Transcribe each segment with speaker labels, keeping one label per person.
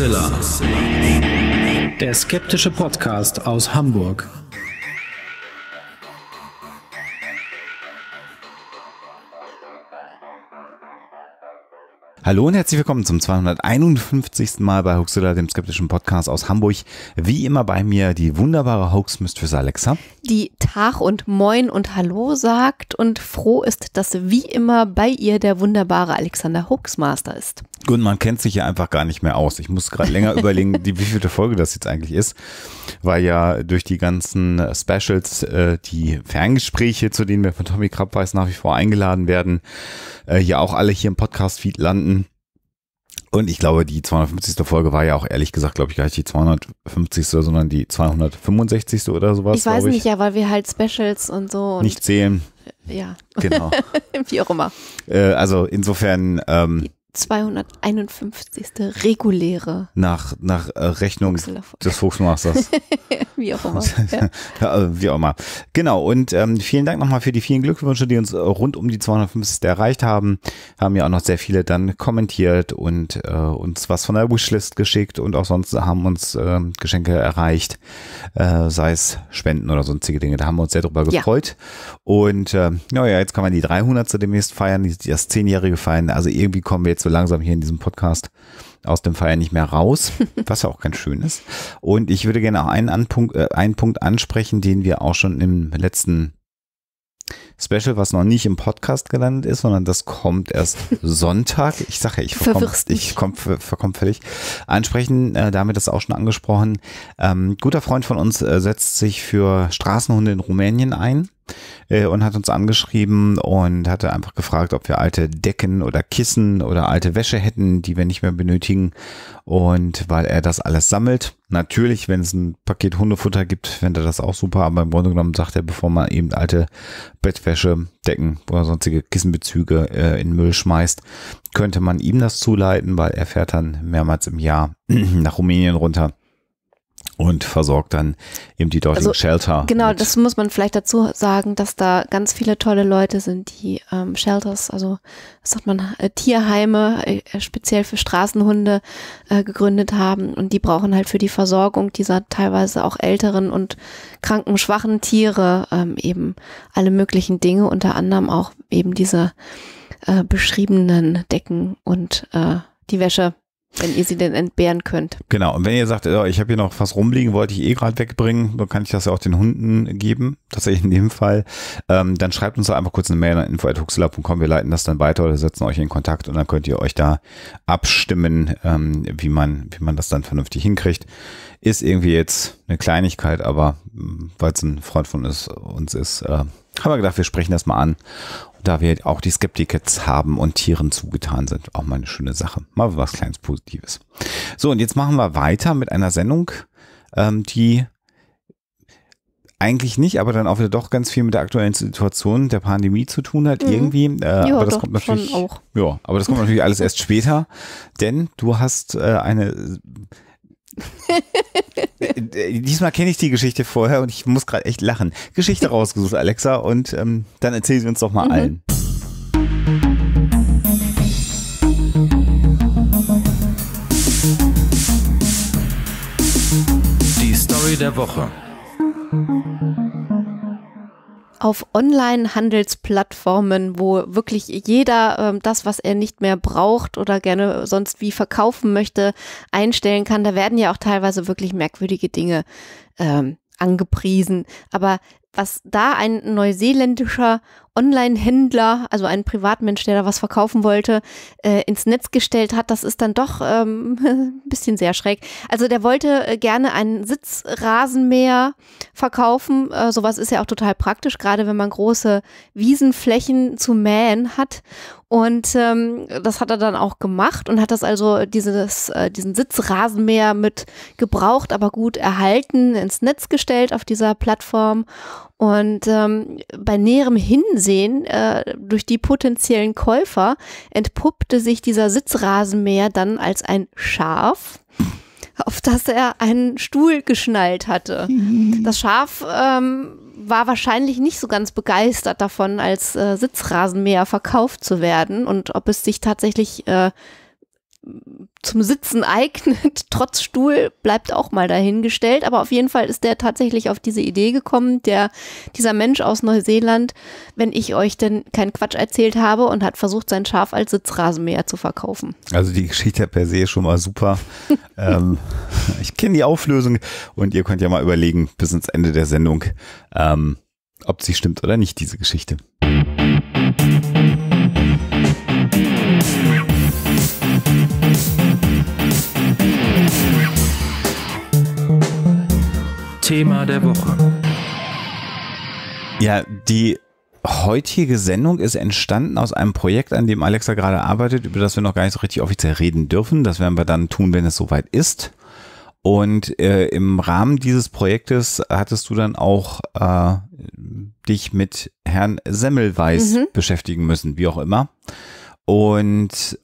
Speaker 1: Mixella.
Speaker 2: Der skeptische Podcast aus Hamburg. Hallo und herzlich willkommen zum 251. Mal bei Hoaxilla, dem skeptischen Podcast aus Hamburg. Wie immer bei mir die wunderbare Hoax Mistress Alexa.
Speaker 1: Die Tag und Moin und Hallo sagt und froh ist, dass wie immer bei ihr der wunderbare Alexander Hoaxmaster ist.
Speaker 2: Und man kennt sich ja einfach gar nicht mehr aus. Ich muss gerade länger überlegen, die, wie viele Folge das jetzt eigentlich ist, weil ja durch die ganzen äh, Specials äh, die Ferngespräche, zu denen wir von Tommy Krabbeis nach wie vor eingeladen werden, äh, ja auch alle hier im Podcast-Feed landen. Und ich glaube, die 250. Folge war ja auch ehrlich gesagt, glaube ich, gar nicht die 250. sondern die 265. oder sowas. Ich weiß ich. nicht,
Speaker 1: ja, weil wir halt Specials und so. Und nicht zählen. Ja. Genau. Wie auch immer.
Speaker 2: Äh, also insofern. Ähm,
Speaker 1: 251. reguläre.
Speaker 2: Nach, nach äh, Rechnung des Fuchsmasters.
Speaker 1: Wie auch immer.
Speaker 2: ja. Wie auch immer. Genau, und ähm, vielen Dank nochmal für die vielen Glückwünsche, die uns äh, rund um die 250. erreicht haben. Haben ja auch noch sehr viele dann kommentiert und äh, uns was von der Wishlist geschickt und auch sonst haben uns äh, Geschenke erreicht, äh, sei es Spenden oder sonstige Dinge. Da haben wir uns sehr drüber gefreut. Ähm, ja. Und äh, naja, jetzt kann man die 300. demnächst feiern, die, das 10-jährige feiern. Also irgendwie kommen wir jetzt jetzt so langsam hier in diesem Podcast aus dem Feier nicht mehr raus, was ja auch ganz schön ist. Und ich würde gerne auch einen, Anpunkt, äh, einen Punkt ansprechen, den wir auch schon im letzten Special, was noch nicht im Podcast gelandet ist, sondern das kommt erst Sonntag. Ich sage ja, ich verkomme ich komm, verkomm völlig. Ansprechen, äh, damit ist auch schon angesprochen. Ähm, guter Freund von uns äh, setzt sich für Straßenhunde in Rumänien ein. Äh, und hat uns angeschrieben und hatte einfach gefragt, ob wir alte Decken oder Kissen oder alte Wäsche hätten, die wir nicht mehr benötigen. Und weil er das alles sammelt, natürlich, wenn es ein Paket Hundefutter gibt, fände er das auch super. Aber im Grunde genommen sagt er, bevor man eben alte Bettwäsche, Decken oder sonstige Kissenbezüge äh, in Müll schmeißt, könnte man ihm das zuleiten, weil er fährt dann mehrmals im Jahr nach Rumänien runter und versorgt dann eben die dortigen also, Shelter. Genau,
Speaker 1: das muss man vielleicht dazu sagen, dass da ganz viele tolle Leute sind, die ähm, Shelters, also was sagt man, äh, Tierheime äh, speziell für Straßenhunde äh, gegründet haben und die brauchen halt für die Versorgung dieser teilweise auch älteren und kranken, schwachen Tiere ähm, eben alle möglichen Dinge, unter anderem auch eben diese äh, beschriebenen Decken und äh, die Wäsche wenn ihr sie denn entbehren könnt.
Speaker 2: Genau, und wenn ihr sagt, oh, ich habe hier noch was rumliegen, wollte ich eh gerade wegbringen, dann kann ich das ja auch den Hunden geben, tatsächlich in dem Fall. Ähm, dann schreibt uns doch einfach kurz eine Mail an info.huxler.com, wir leiten das dann weiter oder setzen euch in Kontakt und dann könnt ihr euch da abstimmen, ähm, wie, man, wie man das dann vernünftig hinkriegt. Ist irgendwie jetzt eine Kleinigkeit, aber ähm, weil es ein Freund von uns ist, äh, haben wir gedacht, wir sprechen das mal an da wir auch die Skeptikets haben und Tieren zugetan sind. Auch mal eine schöne Sache. Mal was kleines Positives. So, und jetzt machen wir weiter mit einer Sendung, ähm, die eigentlich nicht, aber dann auch wieder doch ganz viel mit der aktuellen Situation der Pandemie zu tun hat, mhm. irgendwie. Äh, ja, aber das kommt natürlich. Auch. Ja, aber das kommt natürlich alles erst später, denn du hast äh, eine äh, äh, diesmal kenne ich die Geschichte vorher und ich muss gerade echt lachen. Geschichte rausgesucht, Alexa, und ähm, dann erzählen sie uns doch mal mhm. allen. Die Story der Woche
Speaker 1: auf Online-Handelsplattformen, wo wirklich jeder äh, das, was er nicht mehr braucht oder gerne sonst wie verkaufen möchte, einstellen kann. Da werden ja auch teilweise wirklich merkwürdige Dinge ähm, angepriesen. Aber was da ein neuseeländischer Online-Händler, also ein Privatmensch, der da was verkaufen wollte, äh, ins Netz gestellt hat, das ist dann doch ähm, ein bisschen sehr schräg. Also der wollte äh, gerne einen Sitzrasenmäher verkaufen. Äh, sowas ist ja auch total praktisch, gerade wenn man große Wiesenflächen zu mähen hat. Und ähm, das hat er dann auch gemacht und hat das also dieses, äh, diesen Sitzrasenmäher mit gebraucht, aber gut erhalten, ins Netz gestellt auf dieser Plattform. Und ähm, bei näherem Hinsehen äh, durch die potenziellen Käufer entpuppte sich dieser Sitzrasenmäher dann als ein Schaf auf das er einen Stuhl geschnallt hatte. Das Schaf ähm, war wahrscheinlich nicht so ganz begeistert davon, als äh, Sitzrasenmäher verkauft zu werden und ob es sich tatsächlich äh, zum Sitzen eignet, trotz Stuhl, bleibt auch mal dahingestellt. Aber auf jeden Fall ist der tatsächlich auf diese Idee gekommen, der, dieser Mensch aus Neuseeland, wenn ich euch denn keinen Quatsch erzählt habe und hat versucht, sein Schaf als Sitzrasenmäher zu verkaufen.
Speaker 2: Also die Geschichte per se ist schon mal super. ähm, ich kenne die Auflösung und ihr könnt ja mal überlegen, bis ins Ende der Sendung, ähm, ob sie stimmt oder nicht, diese Geschichte. Thema der Woche. Ja, die heutige Sendung ist entstanden aus einem Projekt, an dem Alexa gerade arbeitet, über das wir noch gar nicht so richtig offiziell reden dürfen. Das werden wir dann tun, wenn es soweit ist. Und äh, im Rahmen dieses Projektes hattest du dann auch äh, dich mit Herrn Semmelweis mhm. beschäftigen müssen, wie auch immer. Und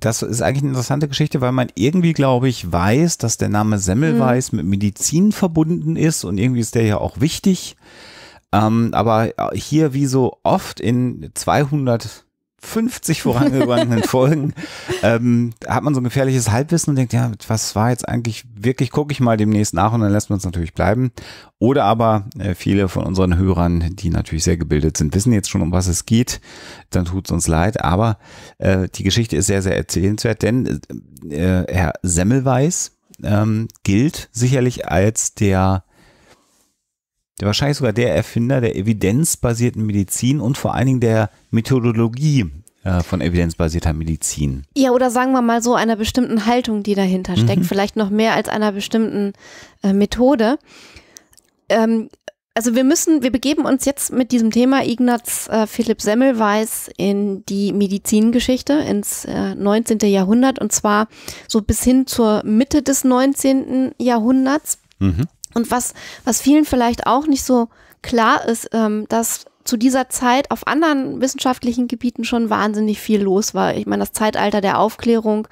Speaker 2: das ist eigentlich eine interessante Geschichte, weil man irgendwie, glaube ich, weiß, dass der Name Semmelweis mhm. mit Medizin verbunden ist und irgendwie ist der ja auch wichtig. Ähm, aber hier, wie so oft in 200 50 vorangegangenen Folgen ähm, hat man so ein gefährliches Halbwissen und denkt, ja, was war jetzt eigentlich wirklich, gucke ich mal demnächst nach und dann lässt man es natürlich bleiben. Oder aber äh, viele von unseren Hörern, die natürlich sehr gebildet sind, wissen jetzt schon, um was es geht, dann tut es uns leid. Aber äh, die Geschichte ist sehr, sehr erzählenswert, denn äh, Herr Semmelweis ähm, gilt sicherlich als der der wahrscheinlich sogar der Erfinder der evidenzbasierten Medizin und vor allen Dingen der Methodologie äh, von evidenzbasierter Medizin.
Speaker 1: Ja, oder sagen wir mal so einer bestimmten Haltung, die dahinter mhm. steckt, mhm. vielleicht noch mehr als einer bestimmten äh, Methode. Ähm, also wir müssen, wir begeben uns jetzt mit diesem Thema Ignaz äh, Philipp Semmelweis in die Medizingeschichte, ins äh, 19. Jahrhundert und zwar so bis hin zur Mitte des 19. Jahrhunderts. Mhm. Und was, was vielen vielleicht auch nicht so klar ist, ähm, dass zu dieser Zeit auf anderen wissenschaftlichen Gebieten schon wahnsinnig viel los war. Ich meine, das Zeitalter der Aufklärung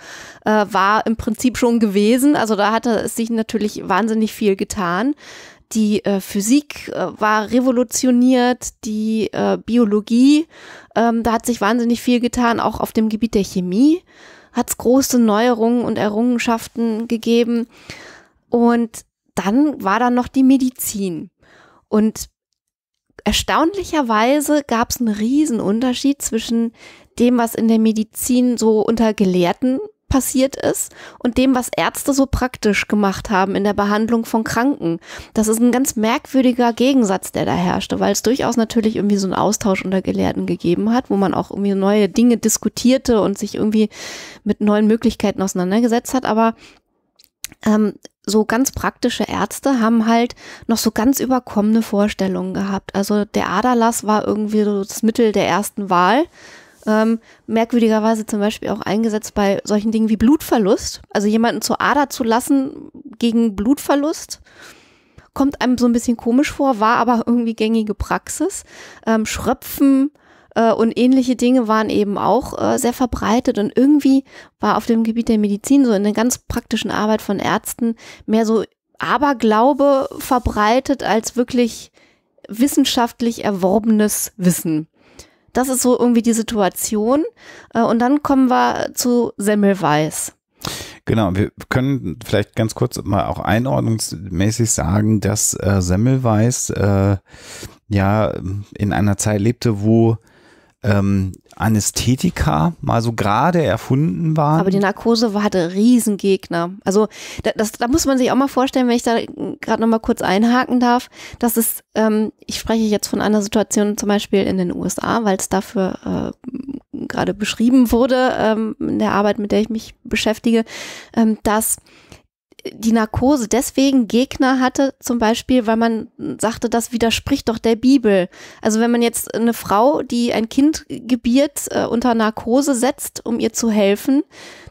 Speaker 1: äh, war im Prinzip schon gewesen. Also da hatte es sich natürlich wahnsinnig viel getan. Die äh, Physik äh, war revolutioniert, die äh, Biologie, ähm, da hat sich wahnsinnig viel getan, auch auf dem Gebiet der Chemie hat es große Neuerungen und Errungenschaften gegeben. Und dann war da noch die Medizin. Und erstaunlicherweise gab es einen Riesenunterschied zwischen dem, was in der Medizin so unter Gelehrten passiert ist und dem, was Ärzte so praktisch gemacht haben in der Behandlung von Kranken. Das ist ein ganz merkwürdiger Gegensatz, der da herrschte, weil es durchaus natürlich irgendwie so einen Austausch unter Gelehrten gegeben hat, wo man auch irgendwie neue Dinge diskutierte und sich irgendwie mit neuen Möglichkeiten auseinandergesetzt hat. Aber ähm, so ganz praktische Ärzte haben halt noch so ganz überkommene Vorstellungen gehabt. Also der Aderlass war irgendwie so das Mittel der ersten Wahl. Ähm, merkwürdigerweise zum Beispiel auch eingesetzt bei solchen Dingen wie Blutverlust. Also jemanden zur Ader zu lassen gegen Blutverlust kommt einem so ein bisschen komisch vor, war aber irgendwie gängige Praxis. Ähm, Schröpfen, äh, und ähnliche Dinge waren eben auch äh, sehr verbreitet. Und irgendwie war auf dem Gebiet der Medizin, so in der ganz praktischen Arbeit von Ärzten, mehr so Aberglaube verbreitet als wirklich wissenschaftlich erworbenes Wissen. Das ist so irgendwie die Situation. Äh, und dann kommen wir zu Semmelweis.
Speaker 2: Genau, wir können vielleicht ganz kurz mal auch einordnungsmäßig sagen, dass äh, Semmelweis äh, ja in einer Zeit lebte, wo ähm, Anästhetika mal so gerade erfunden
Speaker 1: waren. Aber die Narkose war, hatte Riesengegner. Also da, das, da muss man sich auch mal vorstellen, wenn ich da gerade noch mal kurz einhaken darf, dass es, ähm, ich spreche jetzt von einer Situation zum Beispiel in den USA, weil es dafür äh, gerade beschrieben wurde ähm, in der Arbeit, mit der ich mich beschäftige, ähm, dass die Narkose deswegen Gegner hatte, zum Beispiel, weil man sagte, das widerspricht doch der Bibel. Also wenn man jetzt eine Frau, die ein Kind gebiert, äh, unter Narkose setzt, um ihr zu helfen,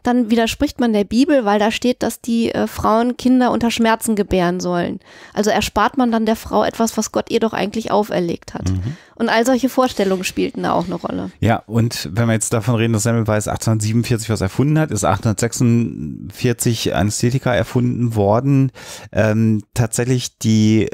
Speaker 1: dann widerspricht man der Bibel, weil da steht, dass die äh, Frauen Kinder unter Schmerzen gebären sollen. Also erspart man dann der Frau etwas, was Gott ihr doch eigentlich auferlegt hat. Mhm. Und all solche Vorstellungen spielten da auch eine Rolle.
Speaker 2: Ja, und wenn wir jetzt davon reden, dass Semmelweis 1847 was erfunden hat, ist 1846 Anästhetika erfunden worden. Ähm, tatsächlich die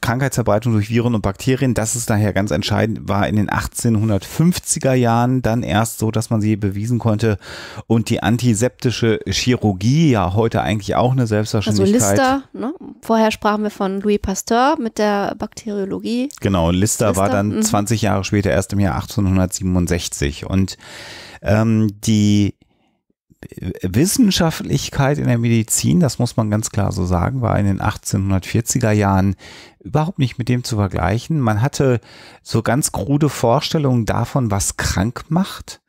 Speaker 2: Krankheitsverbreitung durch Viren und Bakterien, das ist daher ganz entscheidend, war in den 1850er Jahren dann erst so, dass man sie bewiesen konnte. Und die antiseptische Chirurgie, ja heute eigentlich auch eine also Selbstverständlichkeit. Also
Speaker 1: Lister, ne? vorher sprachen wir von Louis Pasteur mit der Bakteriologie.
Speaker 2: Genau, Lister, Lister war dann mhm. 20 Jahre später erst im Jahr 1867. Und ähm, die Wissenschaftlichkeit in der Medizin, das muss man ganz klar so sagen, war in den 1840er Jahren überhaupt nicht mit dem zu vergleichen. Man hatte so ganz krude Vorstellungen davon, was krank macht.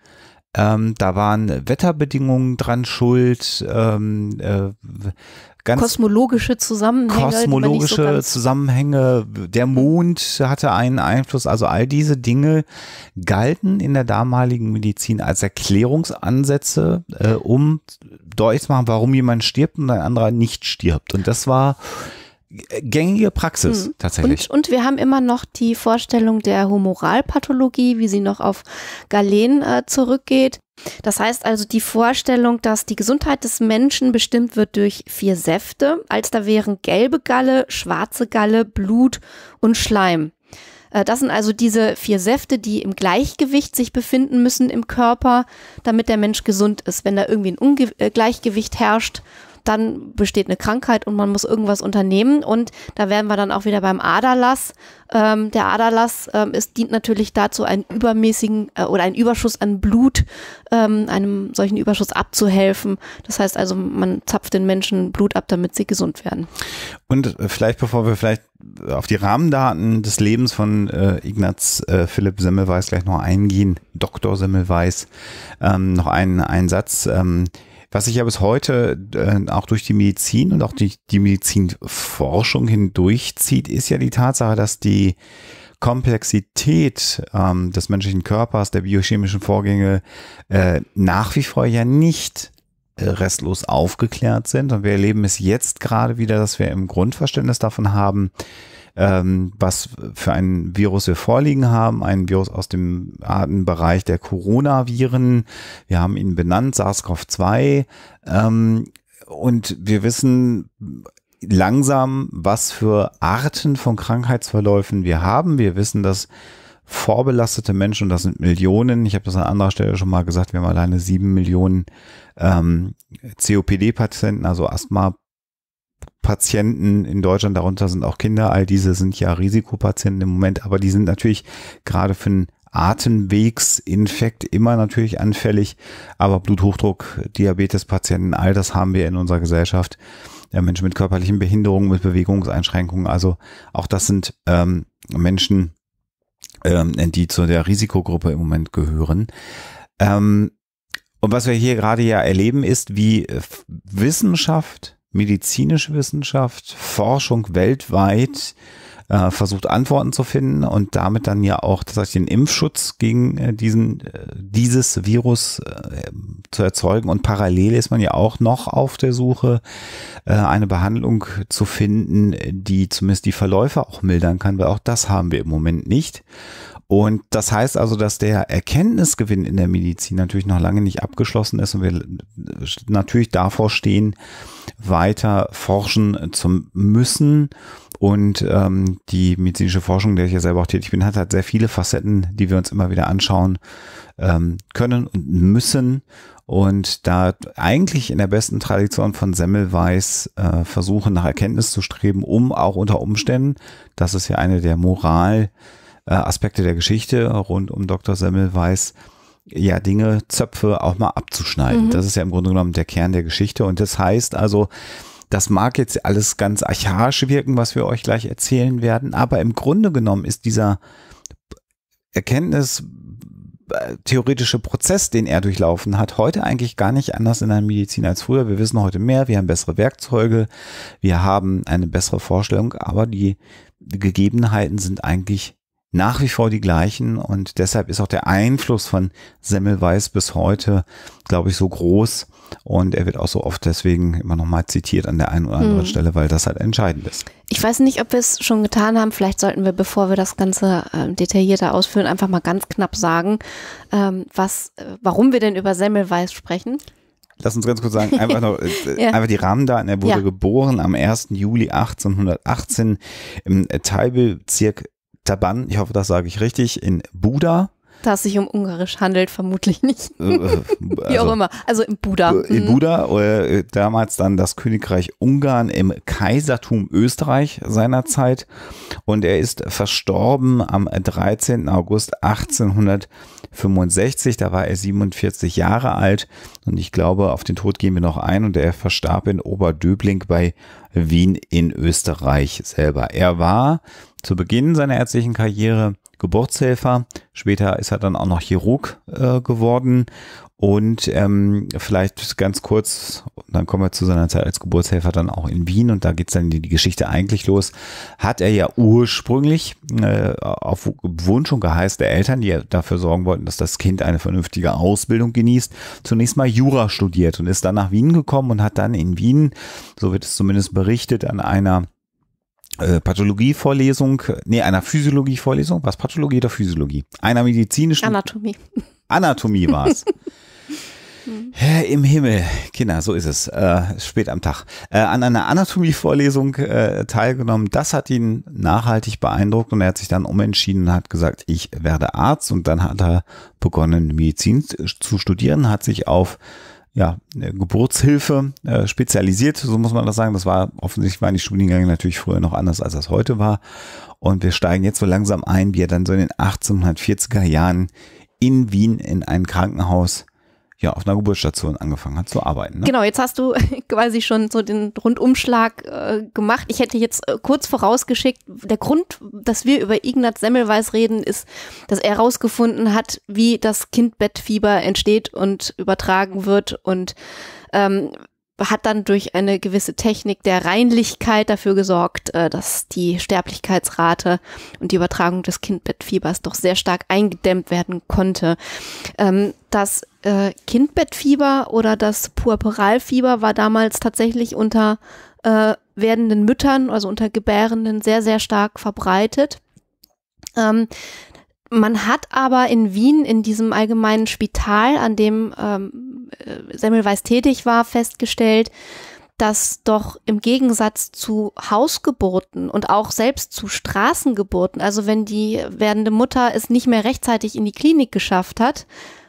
Speaker 2: Ähm, da waren Wetterbedingungen dran schuld, ähm, äh, ganz
Speaker 1: kosmologische Zusammenhänge, kosmologische so
Speaker 2: Zusammenhänge. Der Mond hatte einen Einfluss. Also all diese Dinge galten in der damaligen Medizin als Erklärungsansätze, äh, um deutlich zu machen, warum jemand stirbt und ein anderer nicht stirbt. Und das war gängige Praxis mhm. tatsächlich. Und,
Speaker 1: und, wir haben immer noch die Vorstellung der Humoralpathologie, wie sie noch auf Galen äh, zurückgeht. Das heißt also die Vorstellung, dass die Gesundheit des Menschen bestimmt wird durch vier Säfte, als da wären gelbe Galle, schwarze Galle, Blut und Schleim. Äh, das sind also diese vier Säfte, die im Gleichgewicht sich befinden müssen im Körper, damit der Mensch gesund ist. Wenn da irgendwie ein Ungleichgewicht äh, herrscht dann besteht eine Krankheit und man muss irgendwas unternehmen. Und da wären wir dann auch wieder beim Aderlass. Ähm, der Aderlass ähm, ist, dient natürlich dazu, einen übermäßigen äh, oder einen Überschuss an Blut, ähm, einem solchen Überschuss abzuhelfen. Das heißt also, man zapft den Menschen Blut ab, damit sie gesund werden.
Speaker 2: Und äh, vielleicht, bevor wir vielleicht auf die Rahmendaten des Lebens von äh, Ignaz äh, Philipp Semmelweis gleich noch eingehen, Dr. Semmelweis, ähm, noch einen, einen Satz. Ähm, was sich ja bis heute äh, auch durch die Medizin und auch die, die Medizinforschung hindurchzieht, ist ja die Tatsache, dass die Komplexität ähm, des menschlichen Körpers, der biochemischen Vorgänge äh, nach wie vor ja nicht äh, restlos aufgeklärt sind. Und wir erleben es jetzt gerade wieder, dass wir im Grundverständnis davon haben, ähm, was für ein Virus wir vorliegen haben. Ein Virus aus dem Artenbereich der Coronaviren. Wir haben ihn benannt, SARS-CoV-2. Ähm, und wir wissen langsam, was für Arten von Krankheitsverläufen wir haben. Wir wissen, dass vorbelastete Menschen, und das sind Millionen, ich habe das an anderer Stelle schon mal gesagt, wir haben alleine sieben Millionen ähm, COPD-Patienten, also Asthma- Patienten in Deutschland, darunter sind auch Kinder, all diese sind ja Risikopatienten im Moment, aber die sind natürlich gerade für einen Atemwegsinfekt immer natürlich anfällig, aber Bluthochdruck, Diabetespatienten, all das haben wir in unserer Gesellschaft. Ja, Menschen mit körperlichen Behinderungen, mit Bewegungseinschränkungen, also auch das sind ähm, Menschen, ähm, die zu der Risikogruppe im Moment gehören. Ähm, und was wir hier gerade ja erleben, ist, wie Wissenschaft medizinische Wissenschaft, Forschung weltweit äh, versucht Antworten zu finden und damit dann ja auch tatsächlich den Impfschutz gegen äh, diesen, äh, dieses Virus äh, zu erzeugen. Und parallel ist man ja auch noch auf der Suche, äh, eine Behandlung zu finden, die zumindest die Verläufe auch mildern kann, weil auch das haben wir im Moment nicht. Und das heißt also, dass der Erkenntnisgewinn in der Medizin natürlich noch lange nicht abgeschlossen ist und wir äh, natürlich davor stehen, weiter forschen zu müssen. Und ähm, die medizinische Forschung, der ich ja selber auch tätig bin, hat halt sehr viele Facetten, die wir uns immer wieder anschauen ähm, können und müssen. Und da eigentlich in der besten Tradition von Semmelweis äh, versuchen, nach Erkenntnis zu streben, um auch unter Umständen, das ist ja eine der Moral, äh, Aspekte der Geschichte rund um Dr. Semmelweis, äh, ja Dinge, Zöpfe auch mal abzuschneiden. Mhm. Das ist ja im Grunde genommen der Kern der Geschichte. Und das heißt also, das mag jetzt alles ganz archaisch wirken, was wir euch gleich erzählen werden, aber im Grunde genommen ist dieser Erkenntnis äh, theoretische Prozess, den er durchlaufen hat, heute eigentlich gar nicht anders in der Medizin als früher. Wir wissen heute mehr, wir haben bessere Werkzeuge, wir haben eine bessere Vorstellung, aber die Gegebenheiten sind eigentlich nach wie vor die gleichen und deshalb ist auch der Einfluss von Semmelweis bis heute, glaube ich, so groß und er wird auch so oft deswegen immer nochmal zitiert an der einen oder anderen hm. Stelle, weil das halt entscheidend ist.
Speaker 1: Ich weiß nicht, ob wir es schon getan haben, vielleicht sollten wir, bevor wir das Ganze äh, detaillierter ausführen, einfach mal ganz knapp sagen, ähm, was, äh, warum wir denn über Semmelweis sprechen.
Speaker 2: Lass uns ganz kurz sagen, einfach, noch, äh, äh, ja. einfach die Rahmendaten. Er wurde ja. geboren am 1. Juli 1818 im Teilbezirk Taban, ich hoffe, das sage ich richtig, in Buda.
Speaker 1: Da es sich um Ungarisch handelt, vermutlich nicht. Äh, äh, also, Wie auch immer. Also in Buda. Äh, in mhm.
Speaker 2: Buda, damals dann das Königreich Ungarn im Kaisertum Österreich seinerzeit. Und er ist verstorben am 13. August 1865. Da war er 47 Jahre alt. Und ich glaube, auf den Tod gehen wir noch ein. Und er verstarb in Oberdöbling bei Wien in Österreich selber. Er war zu Beginn seiner ärztlichen Karriere Geburtshelfer. Später ist er dann auch noch Chirurg äh, geworden. Und ähm, vielleicht ganz kurz, dann kommen wir zu seiner Zeit als Geburtshelfer dann auch in Wien und da geht's dann die, die Geschichte eigentlich los. Hat er ja ursprünglich äh, auf Wunsch und Geheiß der Eltern, die dafür sorgen wollten, dass das Kind eine vernünftige Ausbildung genießt, zunächst mal Jura studiert und ist dann nach Wien gekommen und hat dann in Wien, so wird es zumindest berichtet, an einer äh, Pathologievorlesung, nee, einer Physiologievorlesung, was Pathologie oder Physiologie? Einer medizinischen Anatomie. Anatomie war's. Hm. Herr im Himmel, Kinder, so ist es. Äh, spät am Tag. Äh, an einer Anatomievorlesung äh, teilgenommen. Das hat ihn nachhaltig beeindruckt und er hat sich dann umentschieden und hat gesagt, ich werde Arzt. Und dann hat er begonnen, Medizin zu studieren, hat sich auf ja, Geburtshilfe äh, spezialisiert, so muss man das sagen. Das war offensichtlich waren die Studiengänge natürlich früher noch anders, als das heute war. Und wir steigen jetzt so langsam ein, wie er dann so in den 1840er Jahren in Wien in ein Krankenhaus ja, auf einer Geburtsstation angefangen hat zu arbeiten. Ne? Genau,
Speaker 1: jetzt hast du quasi schon so den Rundumschlag äh, gemacht. Ich hätte jetzt äh, kurz vorausgeschickt, der Grund, dass wir über Ignaz Semmelweis reden, ist, dass er herausgefunden hat, wie das Kindbettfieber entsteht und übertragen wird und ähm, hat dann durch eine gewisse Technik der Reinlichkeit dafür gesorgt, äh, dass die Sterblichkeitsrate und die Übertragung des Kindbettfiebers doch sehr stark eingedämmt werden konnte. Ähm, das äh, Kindbettfieber oder das Puerperalfieber war damals tatsächlich unter äh, werdenden Müttern, also unter Gebärenden, sehr, sehr stark verbreitet. Ähm, man hat aber in Wien in diesem allgemeinen Spital, an dem ähm, äh, Semmelweis tätig war, festgestellt, dass doch im Gegensatz zu Hausgeburten und auch selbst zu Straßengeburten, also wenn die werdende Mutter es nicht mehr rechtzeitig in die Klinik geschafft hat,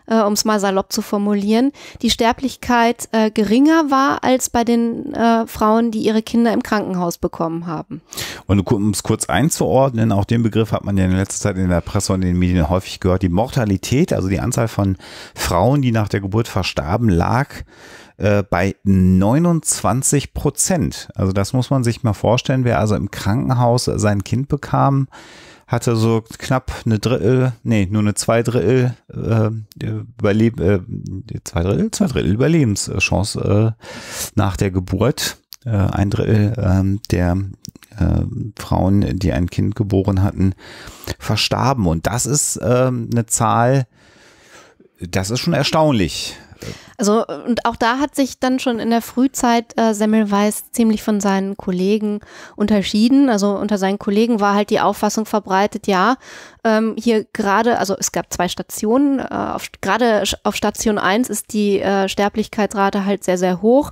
Speaker 1: äh, um es mal salopp zu formulieren, die Sterblichkeit äh, geringer war als bei den äh, Frauen, die ihre Kinder im Krankenhaus bekommen haben.
Speaker 2: Und um es kurz einzuordnen, auch den Begriff hat man ja in letzter Zeit in der Presse und in den Medien häufig gehört, die Mortalität, also die Anzahl von Frauen, die nach der Geburt verstarben, lag äh, bei 29 Prozent. Also das muss man sich mal vorstellen, wer also im Krankenhaus sein Kind bekam, hatte so knapp eine Drittel, nee, nur eine zwei Drittel äh, Überleb äh, zwei Drittel, zwei Drittel Überlebenschance äh, nach der Geburt. Äh, ein Drittel äh, der äh, Frauen, die ein Kind geboren hatten, verstarben. Und das ist äh, eine Zahl, das ist schon erstaunlich.
Speaker 1: Also und auch da hat sich dann schon in der Frühzeit äh, Semmelweis ziemlich von seinen Kollegen unterschieden. Also unter seinen Kollegen war halt die Auffassung verbreitet, ja, ähm, hier gerade, also es gab zwei Stationen, äh, auf, gerade auf Station 1 ist die äh, Sterblichkeitsrate halt sehr, sehr hoch.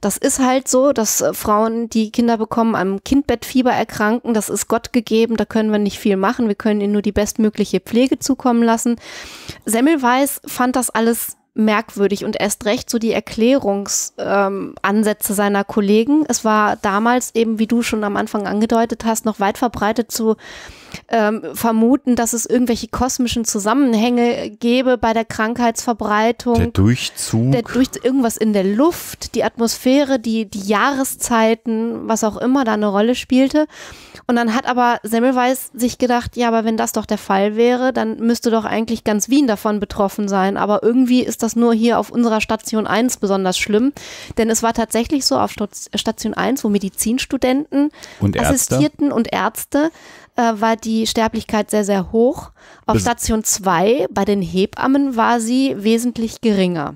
Speaker 1: Das ist halt so, dass äh, Frauen, die Kinder bekommen, am Kindbettfieber erkranken. Das ist Gott gegeben, da können wir nicht viel machen. Wir können ihnen nur die bestmögliche Pflege zukommen lassen. Semmelweis fand das alles merkwürdig und erst recht so die Erklärungsansätze ähm, seiner Kollegen. Es war damals eben, wie du schon am Anfang angedeutet hast, noch weit verbreitet zu so ähm, vermuten, dass es irgendwelche kosmischen Zusammenhänge gäbe bei der Krankheitsverbreitung. Der
Speaker 2: Durchzug. Der
Speaker 1: durch, irgendwas in der Luft, die Atmosphäre, die, die Jahreszeiten, was auch immer da eine Rolle spielte. Und dann hat aber Semmelweis sich gedacht, ja, aber wenn das doch der Fall wäre, dann müsste doch eigentlich ganz Wien davon betroffen sein. Aber irgendwie ist das nur hier auf unserer Station 1 besonders schlimm. Denn es war tatsächlich so auf Station 1, wo Medizinstudenten und assistierten und Ärzte äh, war die Sterblichkeit sehr, sehr hoch. Auf Station 2 bei den Hebammen war sie wesentlich geringer.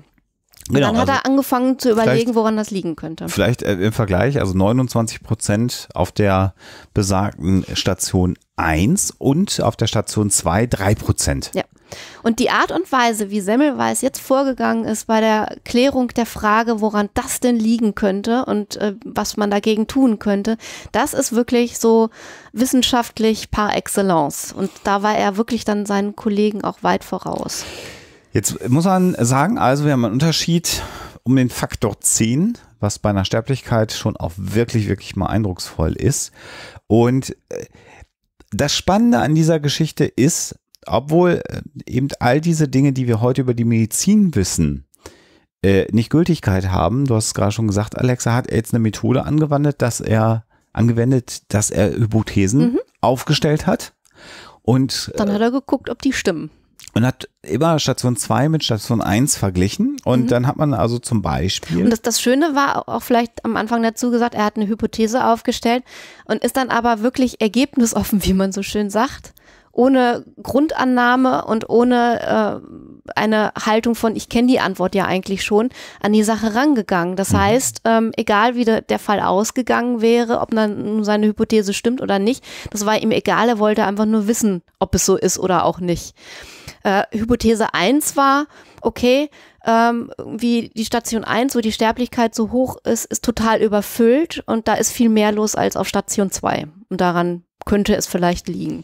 Speaker 1: Genau, und genau, dann hat also er angefangen zu überlegen, woran das liegen könnte.
Speaker 2: Vielleicht äh, im Vergleich, also 29 Prozent auf der besagten Station 1 und auf der Station 2 3 Prozent.
Speaker 1: Ja. Und die Art und Weise, wie Semmelweis jetzt vorgegangen ist bei der Klärung der Frage, woran das denn liegen könnte und äh, was man dagegen tun könnte, das ist wirklich so wissenschaftlich par excellence. Und da war er wirklich dann seinen Kollegen auch weit voraus.
Speaker 2: Jetzt muss man sagen, also wir haben einen Unterschied um den Faktor 10, was bei einer Sterblichkeit schon auch wirklich, wirklich mal eindrucksvoll ist. Und äh, das Spannende an dieser Geschichte ist, obwohl äh, eben all diese Dinge, die wir heute über die Medizin wissen, äh, nicht Gültigkeit haben. Du hast es gerade schon gesagt, Alexa hat jetzt eine Methode angewendet, dass er angewendet, dass er Hypothesen mhm. aufgestellt hat. Und dann
Speaker 1: hat er geguckt, ob die stimmen.
Speaker 2: Man hat immer Station 2 mit Station 1 verglichen. Und mhm. dann hat man also zum
Speaker 1: Beispiel. Und das, das Schöne war auch vielleicht am Anfang dazu gesagt, er hat eine Hypothese aufgestellt und ist dann aber wirklich ergebnisoffen, wie man so schön sagt. Ohne Grundannahme und ohne äh, eine Haltung von, ich kenne die Antwort ja eigentlich schon, an die Sache rangegangen. Das mhm. heißt, ähm, egal wie de, der Fall ausgegangen wäre, ob dann seine Hypothese stimmt oder nicht, das war ihm egal, er wollte einfach nur wissen, ob es so ist oder auch nicht. Äh, Hypothese 1 war, okay, ähm, wie die Station 1, wo die Sterblichkeit so hoch ist, ist total überfüllt und da ist viel mehr los als auf Station 2. Und daran könnte es vielleicht liegen.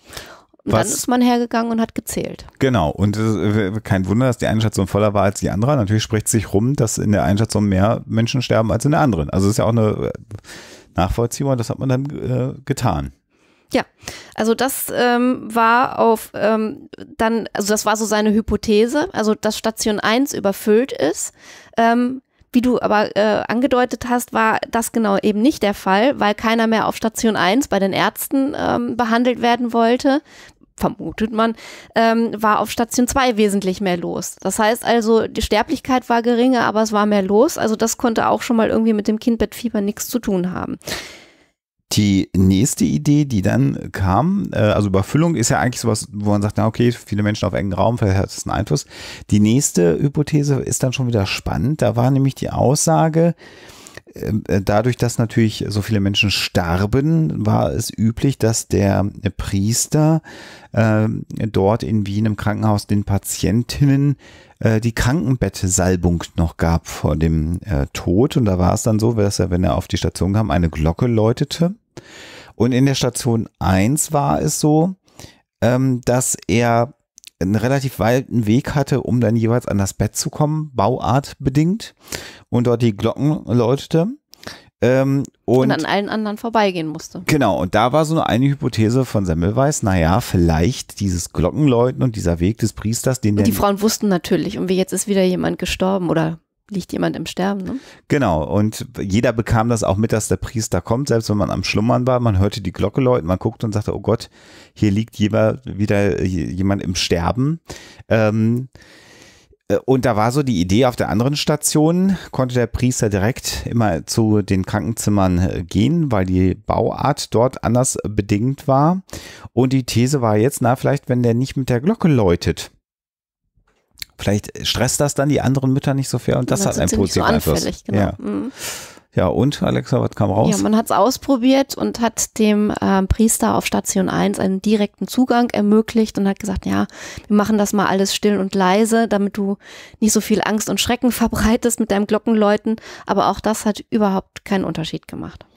Speaker 1: Und Was? dann ist man hergegangen und hat gezählt.
Speaker 2: Genau, und äh, kein Wunder, dass die eine Station voller war als die andere. Natürlich spricht sich rum, dass in der einen Station mehr Menschen sterben als in der anderen. Also ist ja auch eine äh, nachvollziehbar, das hat man dann äh, getan.
Speaker 1: Ja, also das ähm, war auf ähm, dann, also das war so seine Hypothese, also dass Station 1 überfüllt ist. Ähm, wie du aber äh, angedeutet hast, war das genau eben nicht der Fall, weil keiner mehr auf Station 1 bei den Ärzten ähm, behandelt werden wollte, vermutet man, ähm, war auf Station 2 wesentlich mehr los. Das heißt also, die Sterblichkeit war geringer, aber es war mehr los. Also das konnte auch schon mal irgendwie mit dem Kindbettfieber nichts zu tun haben.
Speaker 2: Die nächste Idee, die dann kam, äh, also Überfüllung ist ja eigentlich sowas, wo man sagt, na okay, viele Menschen auf engen Raum, vielleicht hat das einen Einfluss. Die nächste Hypothese ist dann schon wieder spannend. Da war nämlich die Aussage, äh, äh, dadurch, dass natürlich so viele Menschen starben, war es üblich, dass der Priester äh, dort in Wien im Krankenhaus den Patientinnen äh, die Krankenbettsalbung noch gab vor dem äh, Tod. Und da war es dann so, dass er, wenn er auf die Station kam, eine Glocke läutete. Und in der Station 1 war es so, ähm, dass er einen relativ weiten Weg hatte, um dann jeweils an das Bett zu kommen, bauartbedingt. Und dort die Glocken läutete. Ähm, und, und, an
Speaker 1: allen anderen vorbeigehen musste.
Speaker 2: Genau, und da war so eine Hypothese von Semmelweis, naja, vielleicht dieses Glockenläuten und dieser Weg des Priesters, den Und die Frauen
Speaker 1: wussten natürlich, und wie jetzt ist wieder jemand gestorben oder liegt jemand im Sterben. Ne?
Speaker 2: Genau, und jeder bekam das auch mit, dass der Priester kommt, selbst wenn man am Schlummern war, man hörte die Glocke läuten, man guckte und sagte, oh Gott, hier liegt jemand, wieder jemand im Sterben. Ähm, äh, und da war so die Idee, auf der anderen Station konnte der Priester direkt immer zu den Krankenzimmern äh, gehen, weil die Bauart dort anders bedingt war. Und die These war jetzt, na, vielleicht, wenn der nicht mit der Glocke läutet, vielleicht stresst das dann die anderen Mütter nicht so fair und das, hat einen positiven Einfluss. Genau. Ja. Mhm. Ja, und Alexa, was kam raus? Ja, man
Speaker 1: hat es ausprobiert und hat dem äh, Priester auf Station 1 einen direkten Zugang ermöglicht und hat gesagt, ja, wir machen das mal alles still und leise, damit du nicht so viel Angst und Schrecken verbreitest mit deinem Glockenläuten. Aber auch das hat überhaupt keinen Unterschied gemacht.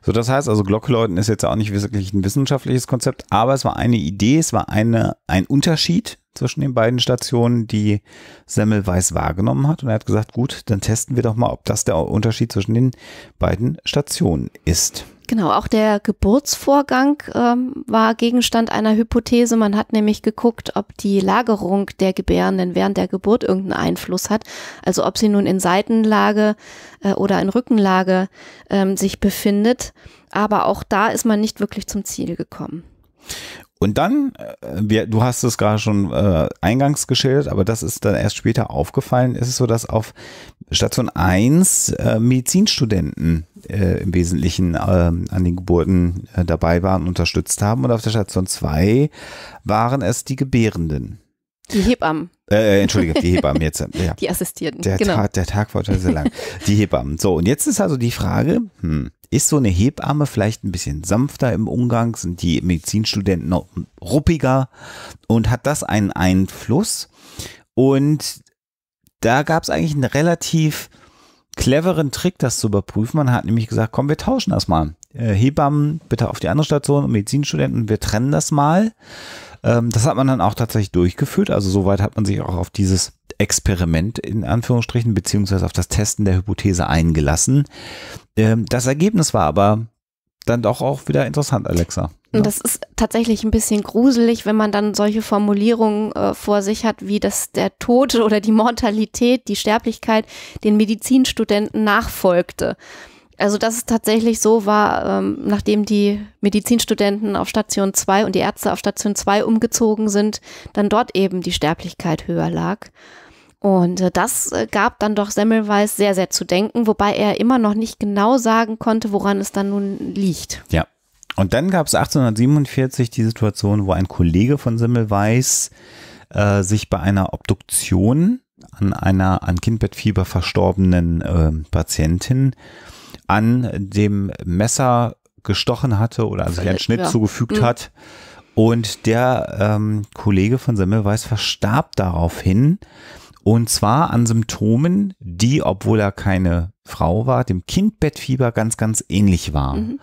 Speaker 2: So, das heißt also, Glockenläuten ist jetzt auch nicht wirklich ein wissenschaftliches Konzept, aber es war eine Idee, es war eine, ein Unterschied zwischen den beiden Stationen, die Semmelweis wahrgenommen hat. Und er hat gesagt, gut, dann testen wir doch mal, ob das der Unterschied zwischen den beiden Stationen ist.
Speaker 1: Genau, auch der Geburtsvorgang ähm, war Gegenstand einer Hypothese. Man hat nämlich geguckt, ob die Lagerung der Gebärenden während der Geburt irgendeinen Einfluss hat. Also ob sie nun in Seitenlage äh, oder in Rückenlage ähm, sich befindet. Aber auch da ist man nicht wirklich zum Ziel gekommen.
Speaker 2: Und dann, äh, wir, du hast es gerade schon äh, eingangs geschildert, aber das ist dann erst später aufgefallen, ist es so, dass auf Station 1 äh, Medizinstudenten äh, im Wesentlichen äh, an den Geburten äh, dabei waren, unterstützt haben. Und auf der Station 2 waren es die Gebärenden. Die Hebammen. Äh, äh Entschuldige, die Hebammen jetzt. Ja. Die
Speaker 1: Assistierten. Der, genau. Tag,
Speaker 2: der Tag war heute sehr lang. Die Hebammen. So, und jetzt ist also die Frage, hm, ist so eine Hebamme vielleicht ein bisschen sanfter im Umgang? Sind die Medizinstudenten noch ruppiger? Und hat das einen Einfluss? Und da gab es eigentlich einen relativ cleveren Trick, das zu überprüfen. Man hat nämlich gesagt, komm, wir tauschen das mal. Äh, Hebammen bitte auf die andere Station und Medizinstudenten, wir trennen das mal. Ähm, das hat man dann auch tatsächlich durchgeführt. Also soweit hat man sich auch auf dieses Experiment in Anführungsstrichen beziehungsweise auf das Testen der Hypothese eingelassen. Ähm, das Ergebnis war aber dann doch auch wieder interessant, Alexa. Ja.
Speaker 1: Ne? Das ist tatsächlich ein bisschen gruselig, wenn man dann solche Formulierungen äh, vor sich hat, wie dass der Tod oder die Mortalität, die Sterblichkeit den Medizinstudenten nachfolgte. Also dass es tatsächlich so war, ähm, nachdem die Medizinstudenten auf Station 2 und die Ärzte auf Station 2 umgezogen sind, dann dort eben die Sterblichkeit höher lag. Und äh, das äh, gab dann doch Semmelweis sehr, sehr zu denken, wobei er immer noch nicht genau sagen konnte, woran es dann nun liegt.
Speaker 2: Ja. Und dann gab es 1847 die Situation, wo ein Kollege von Semmelweis äh, sich bei einer Obduktion an einer an Kindbettfieber verstorbenen äh, Patientin an dem Messer gestochen hatte oder also einen Schnitt ja. zugefügt mhm. hat. Und der ähm, Kollege von Semmelweis verstarb daraufhin. Und zwar an Symptomen, die, obwohl er keine Frau war, dem Kindbettfieber ganz, ganz ähnlich waren. Mhm.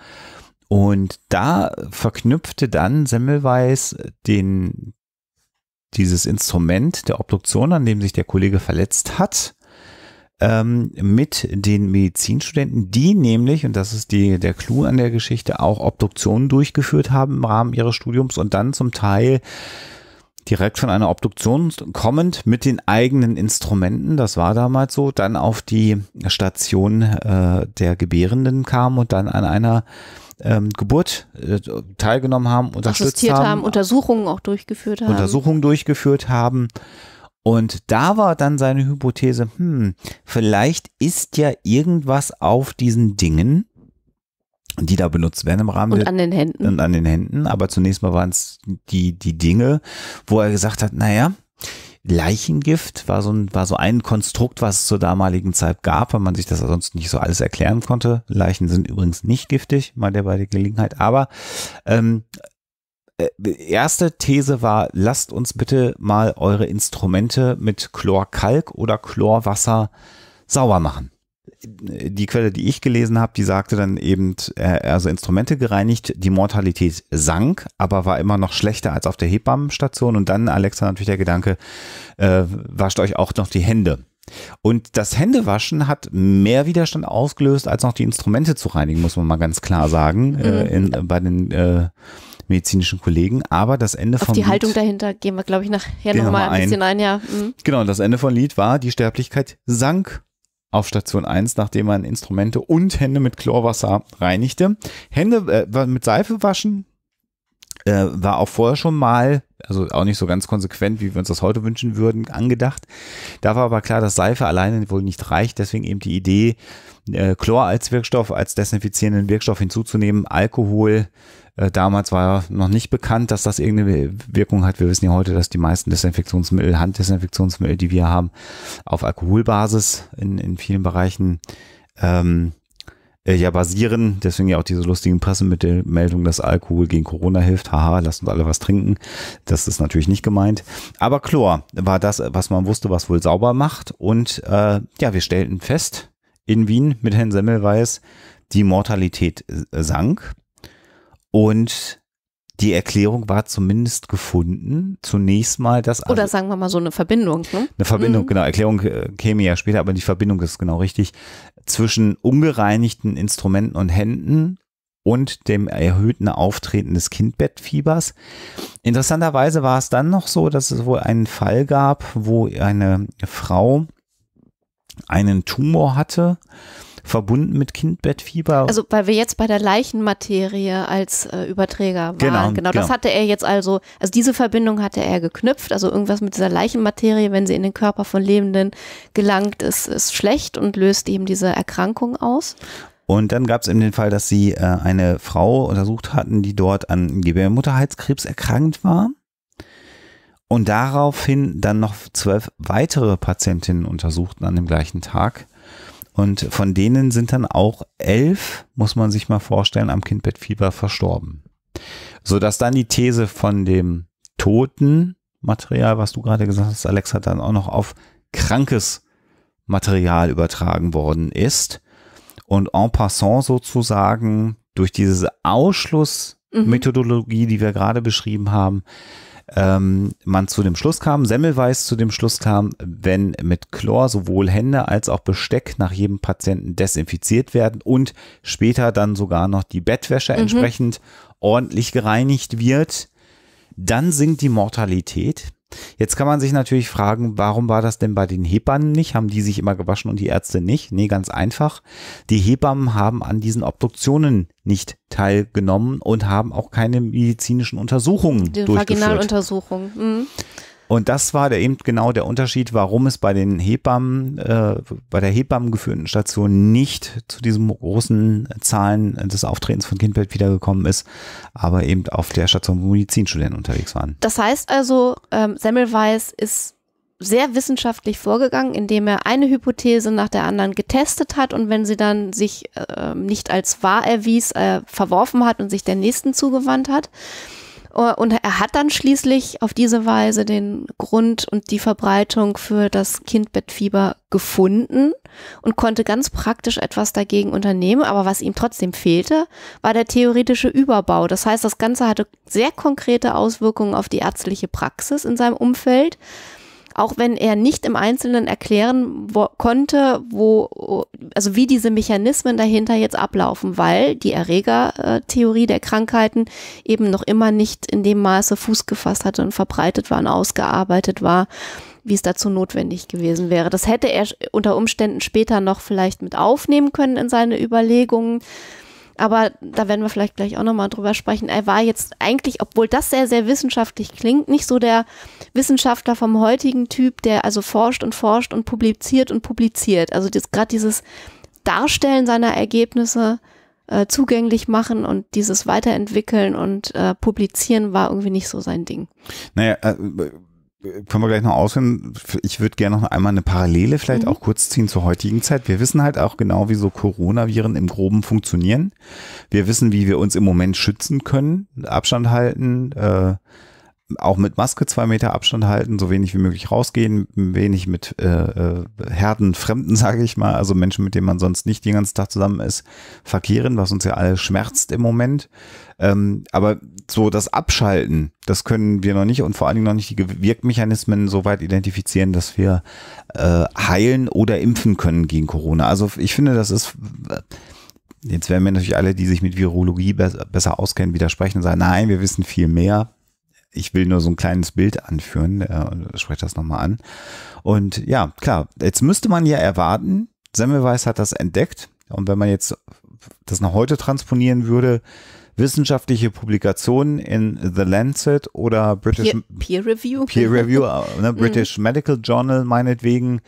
Speaker 2: Und da verknüpfte dann Semmelweis den, dieses Instrument der Obduktion, an dem sich der Kollege verletzt hat, ähm, mit den Medizinstudenten, die nämlich, und das ist die, der Clou an der Geschichte, auch Obduktionen durchgeführt haben im Rahmen ihres Studiums und dann zum Teil direkt von einer Obduktion kommend mit den eigenen Instrumenten, das war damals so, dann auf die Station äh, der Gebärenden kam und dann an einer ähm, Geburt äh, teilgenommen haben, unterstützt haben, haben,
Speaker 1: Untersuchungen auch durchgeführt haben. Untersuchungen
Speaker 2: durchgeführt haben. Und da war dann seine Hypothese, hm, vielleicht ist ja irgendwas auf diesen Dingen, die da benutzt werden im Rahmen. Und an den Händen. Und an den Händen. Aber zunächst mal waren es die, die Dinge, wo er gesagt hat, naja, Leichengift war so, ein, war so ein Konstrukt, was es zur damaligen Zeit gab, weil man sich das sonst nicht so alles erklären konnte. Leichen sind übrigens nicht giftig, mal der bei der Gelegenheit. Aber ähm, äh, erste These war, lasst uns bitte mal eure Instrumente mit Chlorkalk oder Chlorwasser sauber machen die Quelle, die ich gelesen habe, die sagte dann eben, also Instrumente gereinigt, die Mortalität sank, aber war immer noch schlechter als auf der Hebammenstation. Und dann, Alexa, natürlich der Gedanke, äh, wascht euch auch noch die Hände. Und das Händewaschen hat mehr Widerstand ausgelöst, als noch die Instrumente zu reinigen, muss man mal ganz klar sagen, mhm. äh, in, bei den äh, medizinischen Kollegen. Aber das Ende Auf vom die Haltung
Speaker 1: dahinter gehen wir, glaube ich, nachher nochmal ein bisschen ein. Ja. Mhm.
Speaker 2: Genau, das Ende von Lied war, die Sterblichkeit sank auf Station 1, nachdem man Instrumente und Hände mit Chlorwasser reinigte. Hände äh, mit Seife waschen äh, war auch vorher schon mal, also auch nicht so ganz konsequent, wie wir uns das heute wünschen würden, angedacht. Da war aber klar, dass Seife alleine wohl nicht reicht, deswegen eben die Idee, äh, Chlor als Wirkstoff, als desinfizierenden Wirkstoff hinzuzunehmen, Alkohol, äh, damals war ja noch nicht bekannt, dass das irgendeine Wirkung hat. Wir wissen ja heute, dass die meisten Desinfektionsmittel, Handdesinfektionsmittel, die wir haben, auf Alkoholbasis in, in vielen Bereichen ähm, äh, ja basieren. Deswegen ja auch diese lustigen Pressemittelmeldungen, dass Alkohol gegen Corona hilft. Haha, lasst uns alle was trinken. Das ist natürlich nicht gemeint. Aber Chlor war das, was man wusste, was wohl sauber macht. Und äh, ja, wir stellten fest in Wien mit Herrn Semmelweis, die Mortalität äh, sank. Und die Erklärung war zumindest gefunden. Zunächst mal, dass. Oder
Speaker 1: also, sagen wir mal so eine Verbindung. Ne? Eine Verbindung, mhm.
Speaker 2: genau. Erklärung äh, käme ja später, aber die Verbindung ist genau richtig. Zwischen ungereinigten Instrumenten und Händen und dem erhöhten Auftreten des Kindbettfiebers. Interessanterweise war es dann noch so, dass es wohl einen Fall gab, wo eine Frau einen Tumor hatte verbunden mit Kindbettfieber. Also
Speaker 1: weil wir jetzt bei der Leichenmaterie als äh, Überträger waren. Genau, genau, das genau. hatte er jetzt also, also diese Verbindung hatte er geknüpft, also irgendwas mit dieser Leichenmaterie, wenn sie in den Körper von Lebenden gelangt, ist, ist schlecht und löst eben diese Erkrankung aus.
Speaker 2: Und dann gab es eben den Fall, dass sie äh, eine Frau untersucht hatten, die dort an Gebärmutterheitskrebs erkrankt war. Und daraufhin dann noch zwölf weitere Patientinnen untersuchten an dem gleichen Tag. Und von denen sind dann auch elf, muss man sich mal vorstellen, am Kindbettfieber verstorben. Sodass dann die These von dem toten Material, was du gerade gesagt hast, Alexa, dann auch noch auf krankes Material übertragen worden ist. Und en passant sozusagen durch diese Ausschlussmethodologie, mhm. die wir gerade beschrieben haben, ähm, man zu dem Schluss kam, Semmelweis zu dem Schluss kam, wenn mit Chlor sowohl Hände als auch Besteck nach jedem Patienten desinfiziert werden und später dann sogar noch die Bettwäsche mhm. entsprechend ordentlich gereinigt wird, dann sinkt die Mortalität Jetzt kann man sich natürlich fragen, warum war das denn bei den Hebammen nicht? Haben die sich immer gewaschen und die Ärzte nicht? Nee, ganz einfach. Die Hebammen haben an diesen Obduktionen nicht teilgenommen und haben auch keine medizinischen Untersuchungen die durchgeführt. Vaginaluntersuchungen. Mhm. Und das war der, eben genau der Unterschied, warum es bei den Hebammen, äh, bei der Hebammen geführten Station nicht zu diesen großen Zahlen des Auftretens von Kindbett wiedergekommen ist, aber eben auf der Station, wo Medizinstudenten unterwegs waren.
Speaker 1: Das heißt also, ähm, Semmelweis ist sehr wissenschaftlich vorgegangen, indem er eine Hypothese nach der anderen getestet hat und wenn sie dann sich äh, nicht als wahr erwies, äh, verworfen hat und sich der nächsten zugewandt hat. Oh, und er hat dann schließlich auf diese Weise den Grund und die Verbreitung für das Kindbettfieber gefunden und konnte ganz praktisch etwas dagegen unternehmen. Aber was ihm trotzdem fehlte, war der theoretische Überbau. Das heißt, das Ganze hatte sehr konkrete Auswirkungen auf die ärztliche Praxis in seinem Umfeld auch wenn er nicht im Einzelnen erklären wo konnte, wo, also wie diese Mechanismen dahinter jetzt ablaufen, weil die Erregertheorie der Krankheiten eben noch immer nicht in dem Maße Fuß gefasst hatte und verbreitet war und ausgearbeitet war, wie es dazu notwendig gewesen wäre. Das hätte er unter Umständen später noch vielleicht mit aufnehmen können in seine Überlegungen. Aber da werden wir vielleicht gleich auch nochmal drüber sprechen. Er war jetzt eigentlich, obwohl das sehr, sehr wissenschaftlich klingt, nicht so der Wissenschaftler vom heutigen Typ, der also forscht und forscht und publiziert und publiziert. Also gerade dieses Darstellen seiner Ergebnisse äh, zugänglich machen und dieses Weiterentwickeln und äh, Publizieren war irgendwie nicht so sein Ding.
Speaker 2: Naja, äh, können wir gleich noch ausgehen. Ich würde gerne noch einmal eine Parallele vielleicht mhm. auch kurz ziehen zur heutigen Zeit. Wir wissen halt auch genau, wie so Coronaviren im Groben funktionieren. Wir wissen, wie wir uns im Moment schützen können, Abstand halten, äh, auch mit Maske zwei Meter Abstand halten, so wenig wie möglich rausgehen, wenig mit äh, Herden äh, Fremden, sage ich mal, also Menschen, mit denen man sonst nicht den ganzen Tag zusammen ist, verkehren, was uns ja alle schmerzt im Moment. Ähm, aber so das Abschalten, das können wir noch nicht und vor allen Dingen noch nicht die Wirkmechanismen so weit identifizieren, dass wir äh, heilen oder impfen können gegen Corona. Also ich finde, das ist... Jetzt werden mir natürlich alle, die sich mit Virologie besser auskennen, widersprechen und sagen, nein, wir wissen viel mehr ich will nur so ein kleines Bild anführen, äh, spreche das nochmal an. Und ja, klar, jetzt müsste man ja erwarten, Semmelweis hat das entdeckt. Und wenn man jetzt das nach heute transponieren würde, wissenschaftliche Publikationen in The Lancet oder British Peer,
Speaker 1: Peer Review, Peer Review,
Speaker 2: ne, British mhm. Medical Journal meinetwegen,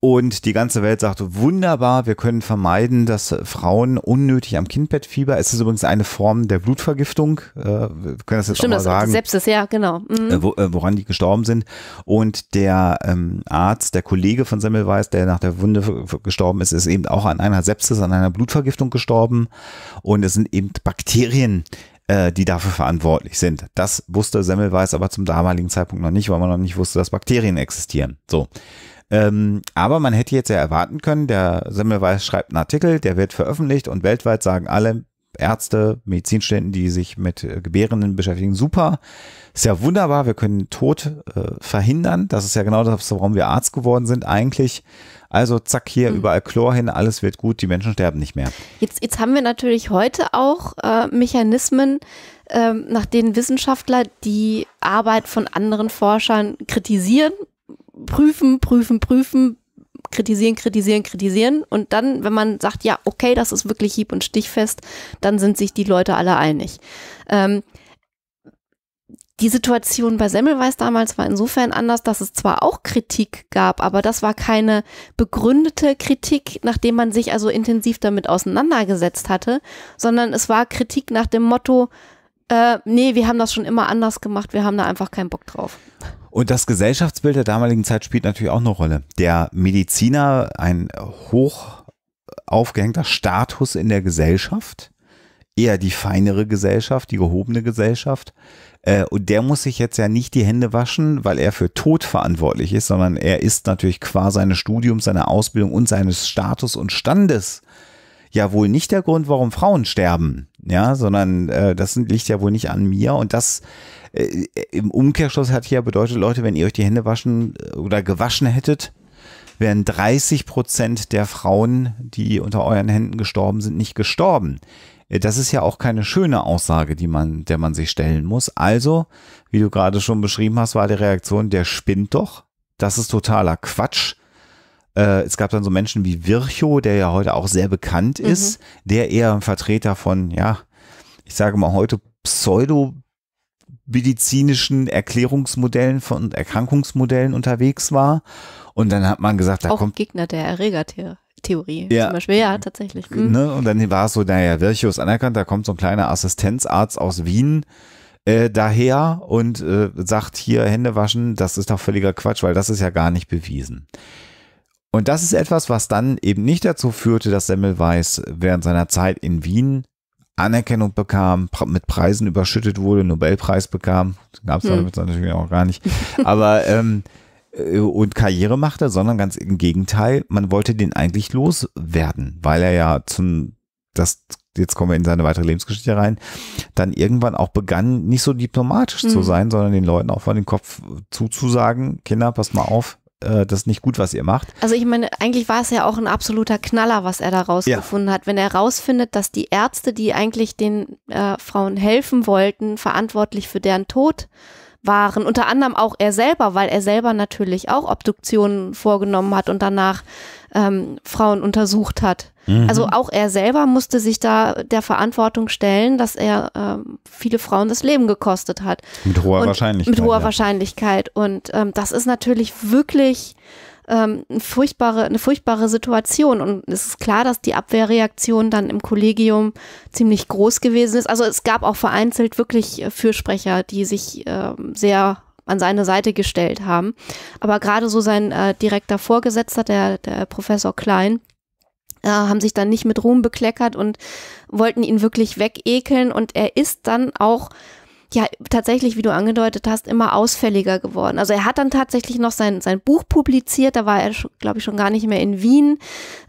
Speaker 2: und die ganze Welt sagt, wunderbar, wir können vermeiden, dass Frauen unnötig am Kindbett fieber. es ist übrigens eine Form der Blutvergiftung, äh, wir können das jetzt Stimmt, auch mal sagen. Sepsis,
Speaker 1: ja, genau. Mhm. Äh,
Speaker 2: äh, woran die gestorben sind. Und der ähm, Arzt, der Kollege von Semmelweis, der nach der Wunde gestorben ist, ist eben auch an einer Sepsis, an einer Blutvergiftung gestorben. Und es sind eben Bakterien, die dafür verantwortlich sind. Das wusste Semmelweis aber zum damaligen Zeitpunkt noch nicht, weil man noch nicht wusste, dass Bakterien existieren. So. Ähm, aber man hätte jetzt ja erwarten können, der Semmelweis schreibt einen Artikel, der wird veröffentlicht und weltweit sagen alle Ärzte, Medizinstudenten, die sich mit äh, Gebärenden beschäftigen, super, ist ja wunderbar, wir können Tod äh, verhindern. Das ist ja genau das, warum wir Arzt geworden sind eigentlich. Also zack, hier mhm. überall Chlor hin, alles wird gut, die Menschen sterben nicht mehr.
Speaker 1: Jetzt, jetzt haben wir natürlich heute auch äh, Mechanismen, ähm, nach denen Wissenschaftler die Arbeit von anderen Forschern kritisieren prüfen, prüfen, prüfen, kritisieren, kritisieren, kritisieren. Und dann, wenn man sagt, ja, okay, das ist wirklich hieb- und stichfest, dann sind sich die Leute alle einig. Ähm, die Situation bei Semmelweis damals war insofern anders, dass es zwar auch Kritik gab, aber das war keine begründete Kritik, nachdem man sich also intensiv damit auseinandergesetzt hatte, sondern es war Kritik nach dem Motto, äh, nee, wir haben das schon immer anders gemacht. Wir haben da einfach keinen Bock drauf.
Speaker 2: Und das Gesellschaftsbild der damaligen Zeit spielt natürlich auch eine Rolle. Der Mediziner, ein hoch aufgehängter Status in der Gesellschaft, eher die feinere Gesellschaft, die gehobene Gesellschaft. Äh, und der muss sich jetzt ja nicht die Hände waschen, weil er für Tod verantwortlich ist, sondern er ist natürlich qua seines Studiums, seiner Ausbildung und seines Status und Standes ja wohl nicht der Grund, warum Frauen sterben ja, sondern äh, das liegt ja wohl nicht an mir und das äh, im Umkehrschluss hat ja bedeutet, Leute, wenn ihr euch die Hände waschen äh, oder gewaschen hättet, wären 30 Prozent der Frauen, die unter euren Händen gestorben sind, nicht gestorben. Äh, das ist ja auch keine schöne Aussage, die man, der man sich stellen muss. Also, wie du gerade schon beschrieben hast, war die Reaktion, der spinnt doch. Das ist totaler Quatsch. Äh, es gab dann so Menschen wie Virchow, der ja heute auch sehr bekannt mhm. ist, der eher ein Vertreter von, ja, ich sage mal heute Pseudo medizinischen Erklärungsmodellen von Erkrankungsmodellen unterwegs war. Und dann hat man gesagt, da auch kommt
Speaker 1: Gegner der Erregertheorie. ja. zum Beispiel, ja, tatsächlich. Mhm. Ne?
Speaker 2: Und dann war es so, naja, Virchow ist anerkannt, da kommt so ein kleiner Assistenzarzt aus Wien äh, daher und äh, sagt hier Hände waschen, das ist doch völliger Quatsch, weil das ist ja gar nicht bewiesen. Und das ist etwas, was dann eben nicht dazu führte, dass Semmelweis während seiner Zeit in Wien Anerkennung bekam, mit Preisen überschüttet wurde, Nobelpreis bekam, gab es hm. natürlich auch gar nicht, aber ähm, äh, und Karriere machte, sondern ganz im Gegenteil, man wollte den eigentlich loswerden, weil er ja zum, das, jetzt kommen wir in seine weitere Lebensgeschichte rein, dann irgendwann auch begann, nicht so diplomatisch hm. zu sein, sondern den Leuten auch vor den Kopf zuzusagen, Kinder, passt mal auf, äh, das ist nicht gut, was ihr macht.
Speaker 1: Also ich meine, eigentlich war es ja auch ein absoluter Knaller, was er da rausgefunden ja. hat. Wenn er rausfindet, dass die Ärzte, die eigentlich den äh, Frauen helfen wollten, verantwortlich für deren Tod waren, unter anderem auch er selber, weil er selber natürlich auch Obduktionen vorgenommen hat und danach ähm, Frauen untersucht hat. Also mhm. Also auch er selber musste sich da der Verantwortung stellen, dass er äh, viele Frauen das Leben gekostet hat. Mit hoher und Wahrscheinlichkeit. Mit hoher ja. Wahrscheinlichkeit. Und ähm, das ist natürlich wirklich ähm, eine, furchtbare, eine furchtbare Situation. Und es ist klar, dass die Abwehrreaktion dann im Kollegium ziemlich groß gewesen ist. Also es gab auch vereinzelt wirklich äh, Fürsprecher, die sich äh, sehr an seine Seite gestellt haben. Aber gerade so sein äh, direkter Vorgesetzter, der, der Professor Klein, äh, haben sich dann nicht mit Ruhm bekleckert und wollten ihn wirklich wegekeln. Und er ist dann auch ja tatsächlich, wie du angedeutet hast, immer ausfälliger geworden. Also er hat dann tatsächlich noch sein, sein Buch publiziert, da war er, glaube ich, schon gar nicht mehr in Wien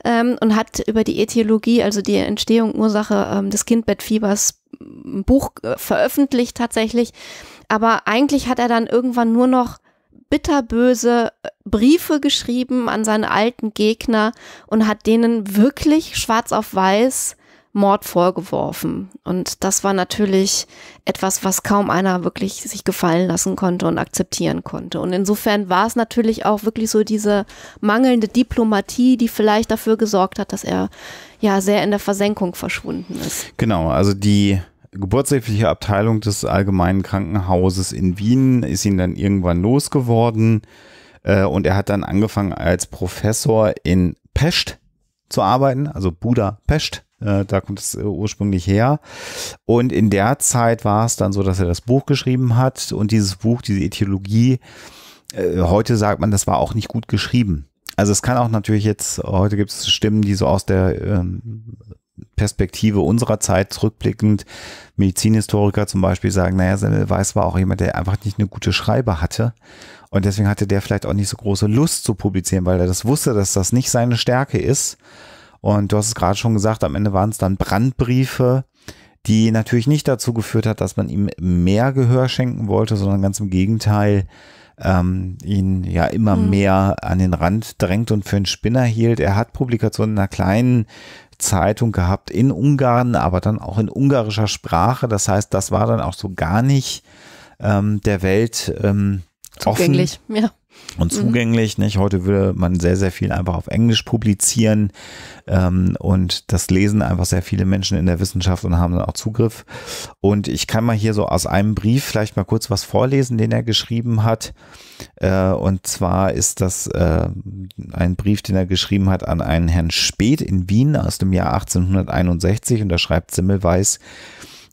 Speaker 1: ähm, und hat über die Ethiologie, also die Entstehung, Ursache ähm, des Kindbettfiebers, ein Buch äh, veröffentlicht tatsächlich. Aber eigentlich hat er dann irgendwann nur noch bitterböse äh, Briefe geschrieben an seine alten Gegner und hat denen wirklich schwarz auf weiß Mord vorgeworfen. Und das war natürlich etwas, was kaum einer wirklich sich gefallen lassen konnte und akzeptieren konnte. Und insofern war es natürlich auch wirklich so diese mangelnde Diplomatie, die vielleicht dafür gesorgt hat, dass er ja sehr in der Versenkung verschwunden ist.
Speaker 2: Genau, also die geburtshilfliche Abteilung des Allgemeinen Krankenhauses in Wien ist ihn dann irgendwann losgeworden äh, und er hat dann angefangen als Professor in Pest zu arbeiten, also Budapest. Äh, da kommt es äh, ursprünglich her. Und in der Zeit war es dann so, dass er das Buch geschrieben hat und dieses Buch, diese Ethologie, äh, heute sagt man, das war auch nicht gut geschrieben. Also es kann auch natürlich jetzt, heute gibt es Stimmen, die so aus der ähm, Perspektive unserer Zeit zurückblickend, Medizinhistoriker zum Beispiel sagen, naja, Semmelweis war auch jemand, der einfach nicht eine gute Schreibe hatte. Und deswegen hatte der vielleicht auch nicht so große Lust zu publizieren, weil er das wusste, dass das nicht seine Stärke ist. Und du hast es gerade schon gesagt, am Ende waren es dann Brandbriefe, die natürlich nicht dazu geführt hat, dass man ihm mehr Gehör schenken wollte, sondern ganz im Gegenteil, ähm, ihn ja immer mhm. mehr an den Rand drängt und für einen Spinner hielt. Er hat Publikationen in einer kleinen Zeitung gehabt in Ungarn, aber dann auch in ungarischer Sprache. Das heißt, das war dann auch so gar nicht ähm, der Welt ähm, zugänglich.
Speaker 1: Offen. Ja und mhm.
Speaker 2: zugänglich. Mhm. Nicht? Heute würde man sehr, sehr viel einfach auf Englisch publizieren ähm, und das lesen einfach sehr viele Menschen in der Wissenschaft und haben dann auch Zugriff. Und ich kann mal hier so aus einem Brief vielleicht mal kurz was vorlesen, den er geschrieben hat. Äh, und zwar ist das äh, ein Brief, den er geschrieben hat an einen Herrn Speth in Wien aus dem Jahr 1861 und da schreibt Simmelweis,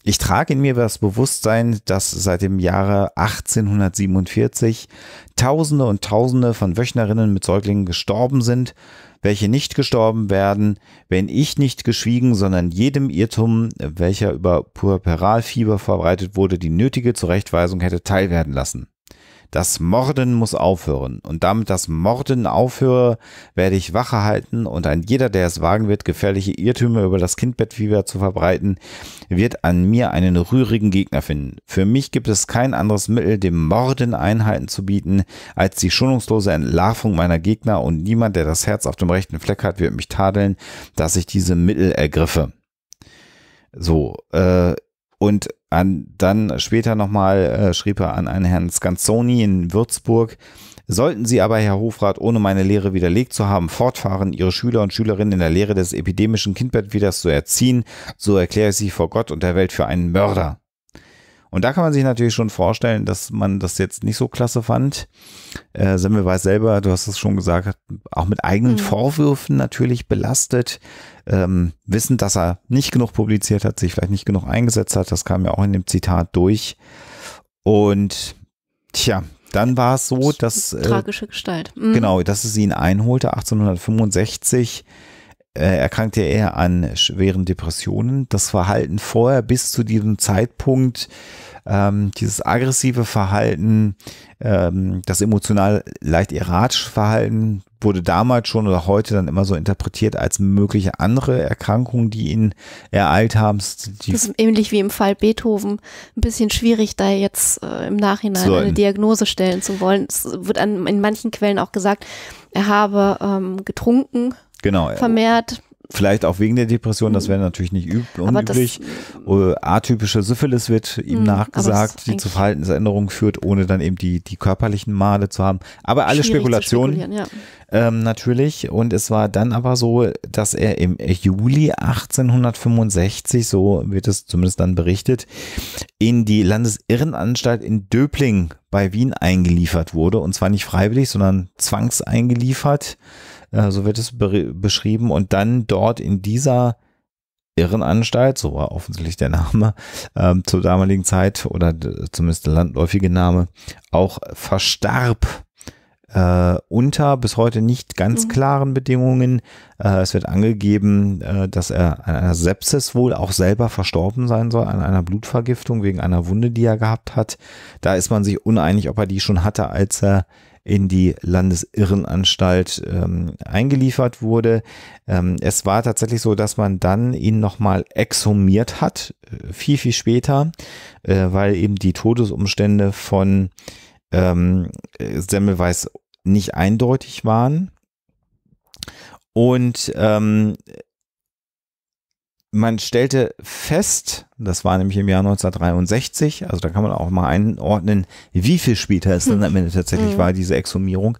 Speaker 2: ich trage in mir das Bewusstsein, dass seit dem Jahre 1847 Tausende und Tausende von Wöchnerinnen mit Säuglingen gestorben sind, welche nicht gestorben werden, wenn ich nicht geschwiegen, sondern jedem Irrtum, welcher über Puerperalfieber verbreitet wurde, die nötige Zurechtweisung hätte teilwerden lassen. Das Morden muss aufhören. Und damit das Morden aufhöre, werde ich Wache halten und ein jeder, der es wagen wird, gefährliche Irrtümer über das Kindbettfieber zu verbreiten, wird an mir einen rührigen Gegner finden. Für mich gibt es kein anderes Mittel, dem Morden Einheiten zu bieten, als die schonungslose Entlarvung meiner Gegner und niemand, der das Herz auf dem rechten Fleck hat, wird mich tadeln, dass ich diese Mittel ergriffe. So, äh, und an, dann später nochmal äh, schrieb er an einen Herrn Scanzoni in Würzburg. Sollten Sie aber, Herr Hofrat, ohne meine Lehre widerlegt zu haben, fortfahren, Ihre Schüler und Schülerinnen in der Lehre des epidemischen Kindbettwieders zu erziehen, so erkläre ich Sie vor Gott und der Welt für einen Mörder. Und da kann man sich natürlich schon vorstellen, dass man das jetzt nicht so klasse fand. Äh, Semmel weiß selber, du hast es schon gesagt, auch mit eigenen mhm. Vorwürfen natürlich belastet ähm, wissen, dass er nicht genug publiziert hat, sich vielleicht nicht genug eingesetzt hat. Das kam ja auch in dem Zitat durch. Und tja, dann war es so, dass. Äh, Tragische
Speaker 1: Gestalt. Mhm. Genau, dass es
Speaker 2: ihn einholte. 1865 äh, erkrankte er an schweren Depressionen. Das Verhalten vorher bis zu diesem Zeitpunkt ähm, dieses aggressive Verhalten, ähm, das emotional leicht erratische Verhalten wurde damals schon oder heute dann immer so interpretiert als mögliche andere Erkrankungen, die ihn ereilt haben. Die das ist
Speaker 1: ähnlich wie im Fall Beethoven. Ein bisschen schwierig, da jetzt äh, im Nachhinein eine Diagnose stellen zu wollen. Es wird an, in manchen Quellen auch gesagt, er habe ähm, getrunken, genau, vermehrt,
Speaker 2: Vielleicht auch wegen der Depression, das wäre natürlich nicht üb unüblich. Äh, atypische Syphilis wird ihm mhm, nachgesagt, die zu Verhaltensänderungen führt, ohne dann eben die, die körperlichen Male zu haben. Aber alle Spekulationen ja. ähm, natürlich. Und es war dann aber so, dass er im Juli 1865, so wird es zumindest dann berichtet, in die Landesirrenanstalt in Döbling bei Wien eingeliefert wurde. Und zwar nicht freiwillig, sondern zwangseingeliefert. Äh, so wird es beschrieben. Und dann dort in dieser Irrenanstalt, so war offensichtlich der Name ähm, zur damaligen Zeit oder zumindest der landläufige Name, auch verstarb äh, unter bis heute nicht ganz mhm. klaren Bedingungen. Äh, es wird angegeben, äh, dass er an einer Sepsis wohl auch selber verstorben sein soll, an einer Blutvergiftung wegen einer Wunde, die er gehabt hat. Da ist man sich uneinig, ob er die schon hatte, als er in die Landesirrenanstalt ähm, eingeliefert wurde. Ähm, es war tatsächlich so, dass man dann ihn nochmal exhumiert hat, äh, viel, viel später, äh, weil eben die Todesumstände von ähm, äh, Semmelweis nicht eindeutig waren. Und ähm, man stellte fest, das war nämlich im Jahr 1963, also da kann man auch mal einordnen, wie viel später es dann am Ende tatsächlich hm. war, diese Exhumierung,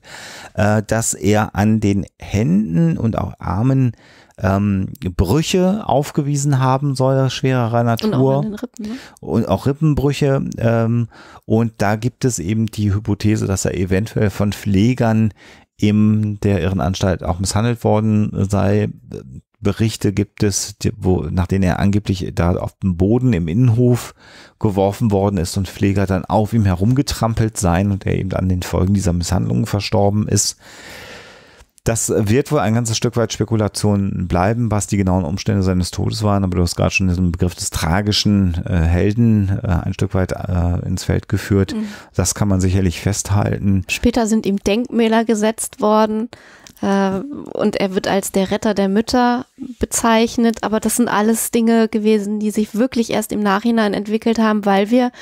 Speaker 2: äh, dass er an den Händen und auch Armen ähm, Brüche aufgewiesen haben soll, schwererer Natur. Und auch, Rippen, ne? und auch Rippenbrüche. Ähm, und da gibt es eben die Hypothese, dass er eventuell von Pflegern in der Irrenanstalt auch misshandelt worden sei. Berichte gibt es, wo, nach denen er angeblich da auf dem Boden im Innenhof geworfen worden ist und Pfleger dann auf ihm herumgetrampelt sein und er eben an den Folgen dieser Misshandlungen verstorben ist. Das wird wohl ein ganzes Stück weit Spekulation bleiben, was die genauen Umstände seines Todes waren, aber du hast gerade schon diesen Begriff des tragischen äh, Helden äh, ein Stück weit äh, ins Feld geführt. Mhm. Das kann man sicherlich festhalten.
Speaker 1: Später sind ihm Denkmäler gesetzt worden äh, und er wird als der Retter der Mütter bezeichnet. Aber das sind alles Dinge gewesen, die sich wirklich erst im Nachhinein entwickelt haben, weil wir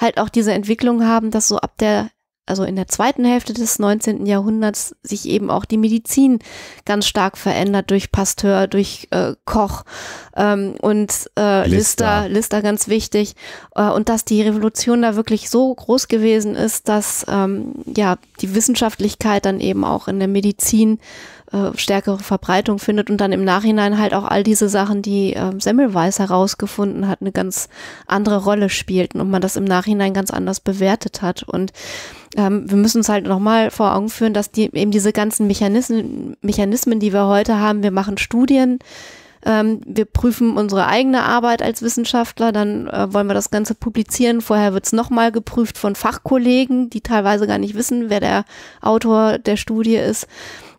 Speaker 1: halt auch diese Entwicklung haben, dass so ab der also in der zweiten Hälfte des 19. Jahrhunderts sich eben auch die Medizin ganz stark verändert durch Pasteur, durch äh, Koch ähm, und äh, Lister. Lister, Lister ganz wichtig. Äh, und dass die Revolution da wirklich so groß gewesen ist, dass ähm, ja die Wissenschaftlichkeit dann eben auch in der Medizin äh, stärkere Verbreitung findet und dann im Nachhinein halt auch all diese Sachen, die äh, Semmelweis herausgefunden hat, eine ganz andere Rolle spielten und man das im Nachhinein ganz anders bewertet hat. Und ähm, wir müssen uns halt nochmal vor Augen führen, dass die eben diese ganzen Mechanismen, Mechanismen, die wir heute haben, wir machen Studien, ähm, wir prüfen unsere eigene Arbeit als Wissenschaftler, dann äh, wollen wir das Ganze publizieren. Vorher wird es nochmal geprüft von Fachkollegen, die teilweise gar nicht wissen, wer der Autor der Studie ist.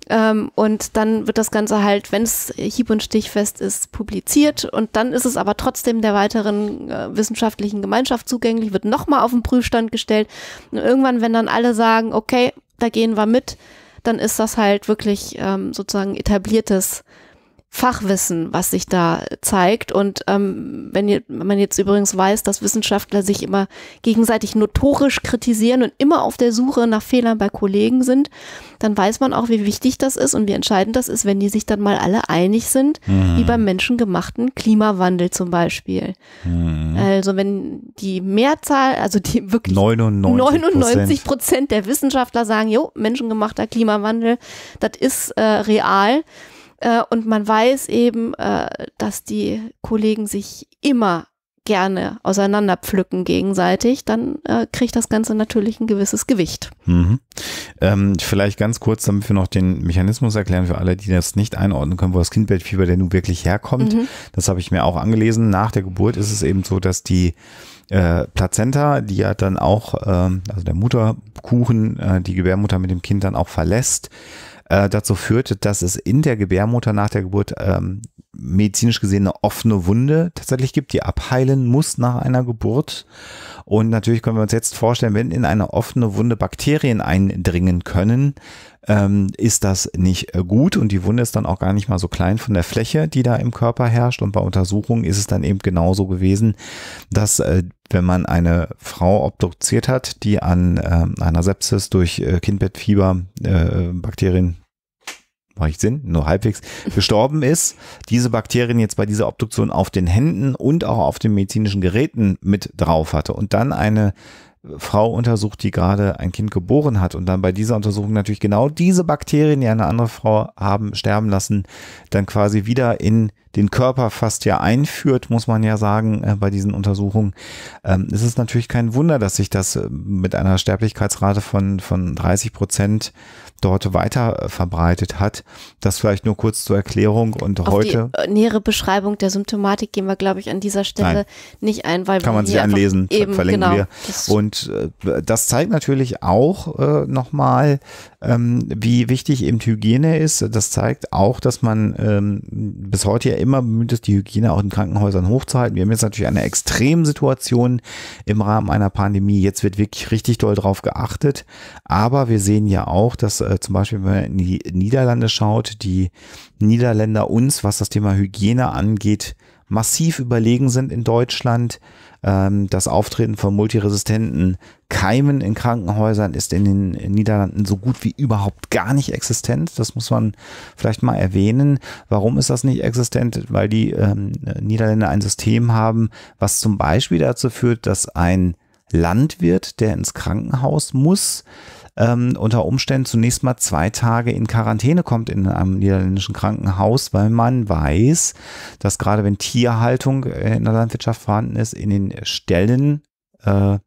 Speaker 1: Ähm, und dann wird das Ganze halt, wenn es hieb- und stichfest ist, publiziert. Und dann ist es aber trotzdem der weiteren äh, wissenschaftlichen Gemeinschaft zugänglich, wird nochmal auf den Prüfstand gestellt. Und irgendwann, wenn dann alle sagen, okay, da gehen wir mit, dann ist das halt wirklich ähm, sozusagen etabliertes Fachwissen, was sich da zeigt. Und ähm, wenn, ihr, wenn man jetzt übrigens weiß, dass Wissenschaftler sich immer gegenseitig notorisch kritisieren und immer auf der Suche nach Fehlern bei Kollegen sind, dann weiß man auch, wie wichtig das ist und wie entscheidend das ist, wenn die sich dann mal alle einig sind, mhm. wie beim menschengemachten Klimawandel zum Beispiel. Mhm. Also wenn die Mehrzahl, also die wirklich
Speaker 2: 99
Speaker 1: Prozent der Wissenschaftler sagen, jo, menschengemachter Klimawandel, das ist äh, real äh, und man weiß eben, äh, dass die Kollegen sich immer gerne auseinanderpflücken gegenseitig, dann äh, kriegt das Ganze natürlich ein gewisses Gewicht.
Speaker 2: Mhm. Ähm, vielleicht ganz kurz, damit wir noch den Mechanismus erklären für alle, die das nicht einordnen können, wo das Kindbettfieber denn nun wirklich herkommt. Mhm. Das habe ich mir auch angelesen. Nach der Geburt ist es eben so, dass die äh, Plazenta, die ja dann auch, äh, also der Mutterkuchen, äh, die Gebärmutter mit dem Kind dann auch verlässt äh, dazu führte, dass es in der Gebärmutter nach der Geburt ähm, medizinisch gesehen eine offene Wunde tatsächlich gibt, die abheilen muss nach einer Geburt. Und natürlich können wir uns jetzt vorstellen, wenn in eine offene Wunde Bakterien eindringen können, ähm, ist das nicht äh, gut und die Wunde ist dann auch gar nicht mal so klein von der Fläche, die da im Körper herrscht. Und bei Untersuchungen ist es dann eben genauso gewesen, dass äh, wenn man eine Frau obduziert hat, die an äh, einer Sepsis durch äh, Kindbettfieber, äh, Bakterien, mache ich Sinn, nur halbwegs, gestorben ist, diese Bakterien jetzt bei dieser Obduktion auf den Händen und auch auf den medizinischen Geräten mit drauf hatte und dann eine Frau untersucht, die gerade ein Kind geboren hat und dann bei dieser Untersuchung natürlich genau diese Bakterien, die eine andere Frau haben sterben lassen, dann quasi wieder in den Körper fast ja einführt, muss man ja sagen, äh, bei diesen Untersuchungen. Ähm, es ist natürlich kein Wunder, dass sich das äh, mit einer Sterblichkeitsrate von, von 30 Prozent dort weiter äh, verbreitet hat. Das vielleicht nur kurz zur Erklärung und Auf heute. Die äh,
Speaker 1: nähere Beschreibung der Symptomatik gehen wir, glaube ich, an dieser Stelle Nein. nicht ein, weil kann man sich anlesen, eben, verlinken genau, wir.
Speaker 2: Und und äh, das zeigt natürlich auch äh, nochmal, ähm, wie wichtig eben Hygiene ist. Das zeigt auch, dass man ähm, bis heute ja immer bemüht ist, die Hygiene auch in Krankenhäusern hochzuhalten. Wir haben jetzt natürlich eine Extremsituation im Rahmen einer Pandemie. Jetzt wird wirklich richtig doll drauf geachtet. Aber wir sehen ja auch, dass äh, zum Beispiel, wenn man in die Niederlande schaut, die Niederländer uns, was das Thema Hygiene angeht, massiv überlegen sind in Deutschland. Ähm, das Auftreten von multiresistenten Keimen in Krankenhäusern ist in den Niederlanden so gut wie überhaupt gar nicht existent. Das muss man vielleicht mal erwähnen. Warum ist das nicht existent? Weil die ähm, Niederländer ein System haben, was zum Beispiel dazu führt, dass ein Landwirt, der ins Krankenhaus muss, ähm, unter Umständen zunächst mal zwei Tage in Quarantäne kommt in einem niederländischen Krankenhaus, weil man weiß, dass gerade wenn Tierhaltung äh, in der Landwirtschaft vorhanden ist, in den Stellen äh,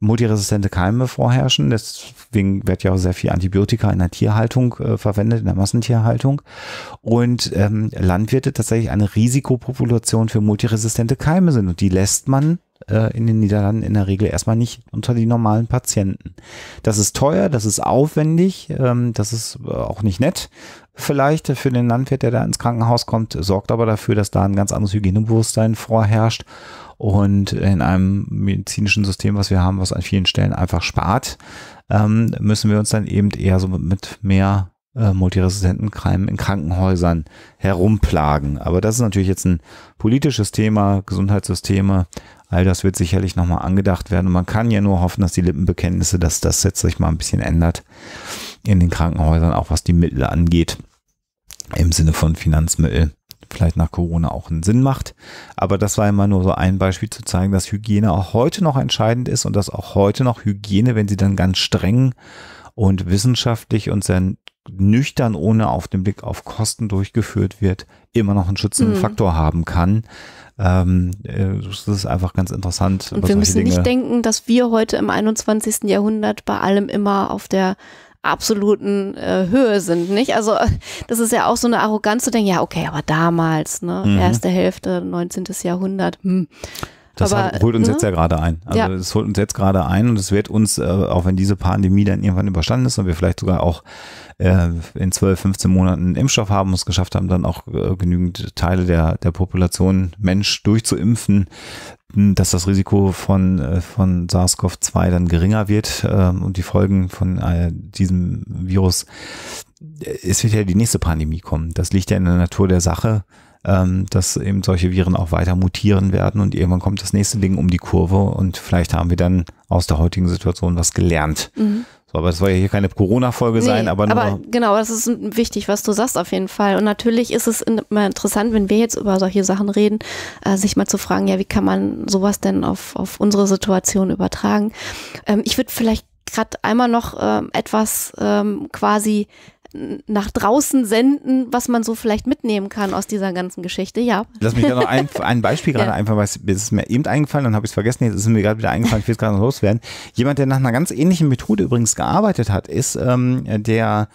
Speaker 2: multiresistente Keime vorherrschen. Deswegen wird ja auch sehr viel Antibiotika in der Tierhaltung äh, verwendet, in der Massentierhaltung. Und ähm, Landwirte tatsächlich eine Risikopopulation für multiresistente Keime sind. Und die lässt man äh, in den Niederlanden in der Regel erstmal nicht unter die normalen Patienten. Das ist teuer, das ist aufwendig, ähm, das ist äh, auch nicht nett vielleicht für den Landwirt, der da ins Krankenhaus kommt, sorgt aber dafür, dass da ein ganz anderes Hygienebewusstsein vorherrscht und in einem medizinischen System, was wir haben, was an vielen Stellen einfach spart, ähm, müssen wir uns dann eben eher so mit mehr äh, multiresistenten Keimen in Krankenhäusern herumplagen. Aber das ist natürlich jetzt ein politisches Thema, Gesundheitssysteme. All das wird sicherlich nochmal angedacht werden. Und man kann ja nur hoffen, dass die Lippenbekenntnisse, dass das jetzt sich mal ein bisschen ändert in den Krankenhäusern, auch was die Mittel angeht, im Sinne von Finanzmittel vielleicht nach Corona auch einen Sinn macht. Aber das war immer nur so ein Beispiel zu zeigen, dass Hygiene auch heute noch entscheidend ist und dass auch heute noch Hygiene, wenn sie dann ganz streng und wissenschaftlich und sehr nüchtern ohne auf den Blick auf Kosten durchgeführt wird, immer noch einen schützenden mhm. Faktor haben kann. Ähm, äh, das ist einfach ganz interessant. Und wir müssen Dinge nicht
Speaker 1: denken, dass wir heute im 21. Jahrhundert bei allem immer auf der absoluten äh, Höhe sind, nicht? Also das ist ja auch so eine Arroganz zu denken, ja, okay, aber damals, ne? Mhm. Erste Hälfte, 19. Jahrhundert, hm. Das aber, hat, holt uns ne? jetzt ja gerade ein. Also ja.
Speaker 2: das holt uns jetzt gerade ein und es wird uns, äh, auch wenn diese Pandemie dann irgendwann überstanden ist und wir vielleicht sogar auch äh, in 12, 15 Monaten Impfstoff haben und es geschafft haben, dann auch äh, genügend Teile der, der Population Mensch durchzuimpfen, hm, dass das Risiko von, äh, von SARS-CoV-2 dann geringer wird äh, und die Folgen von äh, diesem Virus. Äh, es wird ja die nächste Pandemie kommen. Das liegt ja in der Natur der Sache, ähm, dass eben solche Viren auch weiter mutieren werden und irgendwann kommt das nächste Ding um die Kurve und vielleicht haben wir dann aus der heutigen Situation was gelernt. Mhm aber es soll ja hier keine Corona-Folge nee, sein, aber nur. Aber
Speaker 1: genau, das ist wichtig, was du sagst auf jeden Fall. Und natürlich ist es immer interessant, wenn wir jetzt über solche Sachen reden, äh, sich mal zu fragen, ja, wie kann man sowas denn auf, auf unsere Situation übertragen? Ähm, ich würde vielleicht gerade einmal noch äh, etwas ähm, quasi nach draußen senden, was man so vielleicht mitnehmen kann aus dieser ganzen Geschichte, ja. Lass mich da noch ein,
Speaker 2: ein Beispiel gerade ja. einfach, weil es ist mir eben eingefallen, dann habe ich es vergessen, jetzt ist mir gerade wieder eingefallen, ich will es gerade noch loswerden. Jemand, der nach einer ganz ähnlichen Methode übrigens gearbeitet hat, ist ähm, der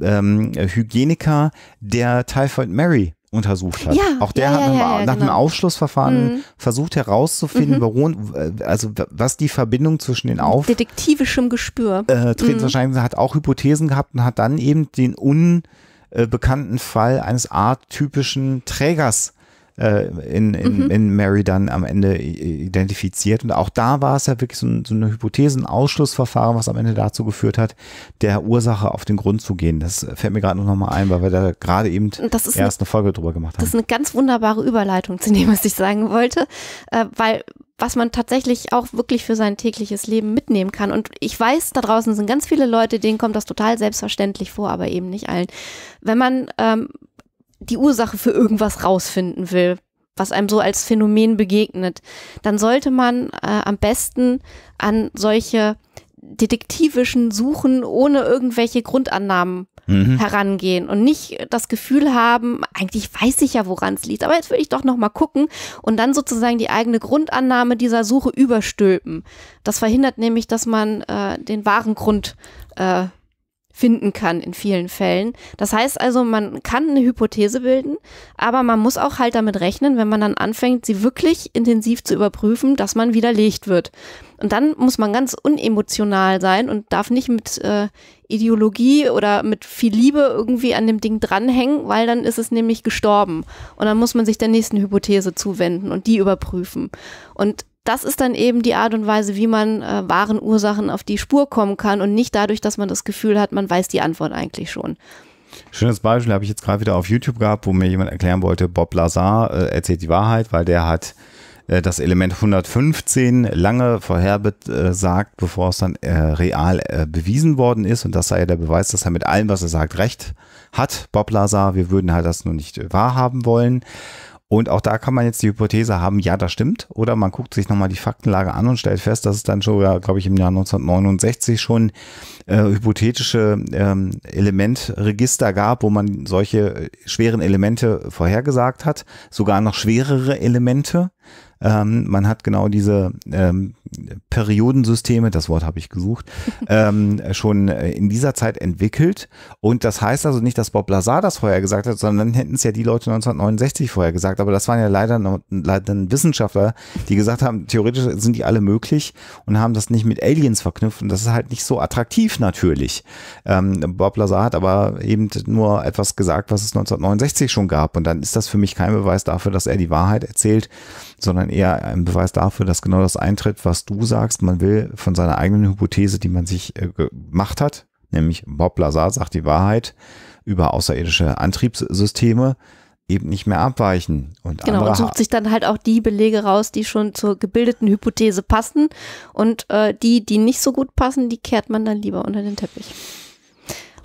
Speaker 2: ähm, Hygieniker der Typhoid Mary untersucht hat. Ja, auch der ja, hat ja, nach, nach genau. einem Aufschlussverfahren mhm. versucht herauszufinden, mhm. warum, also was die Verbindung zwischen den Auf...
Speaker 1: Detektivischem Gespür. Äh, mhm. wahrscheinlich
Speaker 2: hat auch Hypothesen gehabt und hat dann eben den unbekannten Fall eines arttypischen Trägers äh, in, in, mhm. in Mary dann am Ende identifiziert. Und auch da war es ja wirklich so, ein, so eine Hypothese, Ausschlussverfahren, was am Ende dazu geführt hat, der Ursache auf den Grund zu gehen. Das fällt mir gerade noch mal ein, weil wir da gerade eben erst eine, eine, Folge drüber gemacht haben.
Speaker 1: Das ist eine ganz wunderbare Überleitung zu dem, was ich sagen wollte, äh, weil was man tatsächlich auch wirklich für sein tägliches Leben mitnehmen kann. Und ich weiß, da draußen sind ganz viele Leute, denen kommt das total selbstverständlich vor, aber eben nicht allen. Wenn man ähm, die Ursache für irgendwas rausfinden will, was einem so als Phänomen begegnet, dann sollte man äh, am besten an solche detektivischen Suchen ohne irgendwelche Grundannahmen mhm. herangehen und nicht das Gefühl haben, eigentlich weiß ich ja, woran es liegt, aber jetzt will ich doch noch mal gucken und dann sozusagen die eigene Grundannahme dieser Suche überstülpen. Das verhindert nämlich, dass man äh, den wahren Grund äh, finden kann in vielen Fällen. Das heißt also, man kann eine Hypothese bilden, aber man muss auch halt damit rechnen, wenn man dann anfängt, sie wirklich intensiv zu überprüfen, dass man widerlegt wird. Und dann muss man ganz unemotional sein und darf nicht mit äh, Ideologie oder mit viel Liebe irgendwie an dem Ding dranhängen, weil dann ist es nämlich gestorben. Und dann muss man sich der nächsten Hypothese zuwenden und die überprüfen. Und das ist dann eben die Art und Weise, wie man äh, wahren Ursachen auf die Spur kommen kann und nicht dadurch, dass man das Gefühl hat, man weiß die Antwort eigentlich schon.
Speaker 2: Schönes Beispiel habe ich jetzt gerade wieder auf YouTube gehabt, wo mir jemand erklären wollte, Bob Lazar äh, erzählt die Wahrheit, weil der hat äh, das Element 115 lange vorherbesagt, bevor es dann äh, real äh, bewiesen worden ist. Und das sei ja der Beweis, dass er mit allem, was er sagt, recht hat. Bob Lazar, wir würden halt das nur nicht wahrhaben wollen. Und auch da kann man jetzt die Hypothese haben, ja, das stimmt. Oder man guckt sich nochmal die Faktenlage an und stellt fest, dass es dann schon, ja, glaube ich, im Jahr 1969 schon äh, hypothetische ähm, Elementregister gab, wo man solche äh, schweren Elemente vorhergesagt hat, sogar noch schwerere Elemente. Ähm, man hat genau diese ähm, Periodensysteme, das Wort habe ich gesucht, ähm, schon äh, in dieser Zeit entwickelt. Und das heißt also nicht, dass Bob Lazar das vorher gesagt hat, sondern dann hätten es ja die Leute 1969 vorher gesagt. Aber das waren ja leider, noch, leider Wissenschaftler, die gesagt haben, theoretisch sind die alle möglich und haben das nicht mit Aliens verknüpft. Und das ist halt nicht so attraktiv natürlich. Ähm, Bob Lazar hat aber eben nur etwas gesagt, was es 1969 schon gab. Und dann ist das für mich kein Beweis dafür, dass er die Wahrheit erzählt sondern eher ein Beweis dafür, dass genau das eintritt, was du sagst. Man will von seiner eigenen Hypothese, die man sich äh, gemacht hat, nämlich Bob Lazar sagt die Wahrheit über außerirdische Antriebssysteme, eben nicht mehr abweichen.
Speaker 1: Und genau, und sucht sich dann halt auch die Belege raus, die schon zur gebildeten Hypothese passen. Und äh, die, die nicht so gut passen, die kehrt man dann lieber unter den Teppich.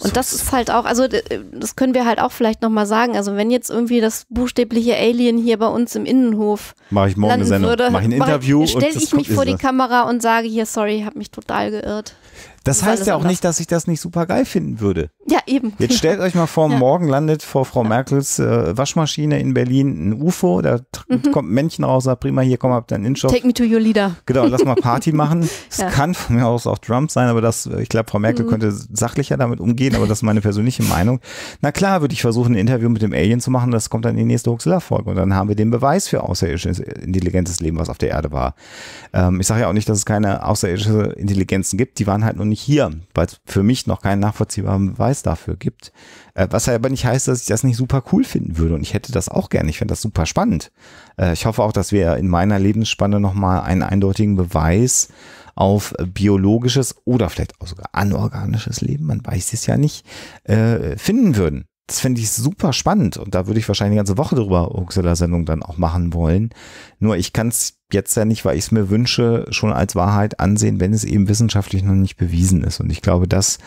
Speaker 1: Und das ist halt auch, also das können wir halt auch vielleicht nochmal sagen. Also wenn jetzt irgendwie das buchstäbliche Alien hier bei uns im Innenhof
Speaker 2: mache ich morgen eine Sendung, würde, mache ich ein Interview, stelle ich mich vor die
Speaker 1: Kamera und sage hier sorry, ich habe mich total geirrt. Das heißt ja auch anders. nicht,
Speaker 2: dass ich das nicht super geil finden würde.
Speaker 1: Ja, eben. Jetzt stellt
Speaker 2: euch mal vor, ja. morgen landet vor Frau ja. Merkels äh, Waschmaschine in Berlin ein UFO, da mhm. kommt ein Männchen raus, sagt prima, hier komm, hab deinen Inshop. Take
Speaker 1: me to your leader. Genau, lass mal Party
Speaker 2: machen. Es ja. kann von mir aus auch Trump sein, aber das, äh, ich glaube, Frau Merkel mhm. könnte sachlicher damit umgehen, aber das ist meine persönliche Meinung. Na klar, würde ich versuchen, ein Interview mit dem Alien zu machen, das kommt dann in die nächste Huxilla-Folge und dann haben wir den Beweis für außerirdisches, äh, intelligentes Leben, was auf der Erde war. Ähm, ich sage ja auch nicht, dass es keine außerirdische Intelligenzen gibt, die waren halt noch nur nicht hier, weil es für mich noch keinen nachvollziehbaren Beweis dafür gibt. Äh, was aber nicht heißt, dass ich das nicht super cool finden würde. Und ich hätte das auch gerne. Ich finde das super spannend. Äh, ich hoffe auch, dass wir in meiner Lebensspanne nochmal einen eindeutigen Beweis auf biologisches oder vielleicht auch sogar anorganisches Leben, man weiß es ja nicht, äh, finden würden das finde ich super spannend und da würde ich wahrscheinlich eine ganze Woche drüber Huxela-Sendung dann auch machen wollen. Nur ich kann es jetzt ja nicht, weil ich es mir wünsche, schon als Wahrheit ansehen, wenn es eben wissenschaftlich noch nicht bewiesen ist. Und ich glaube, das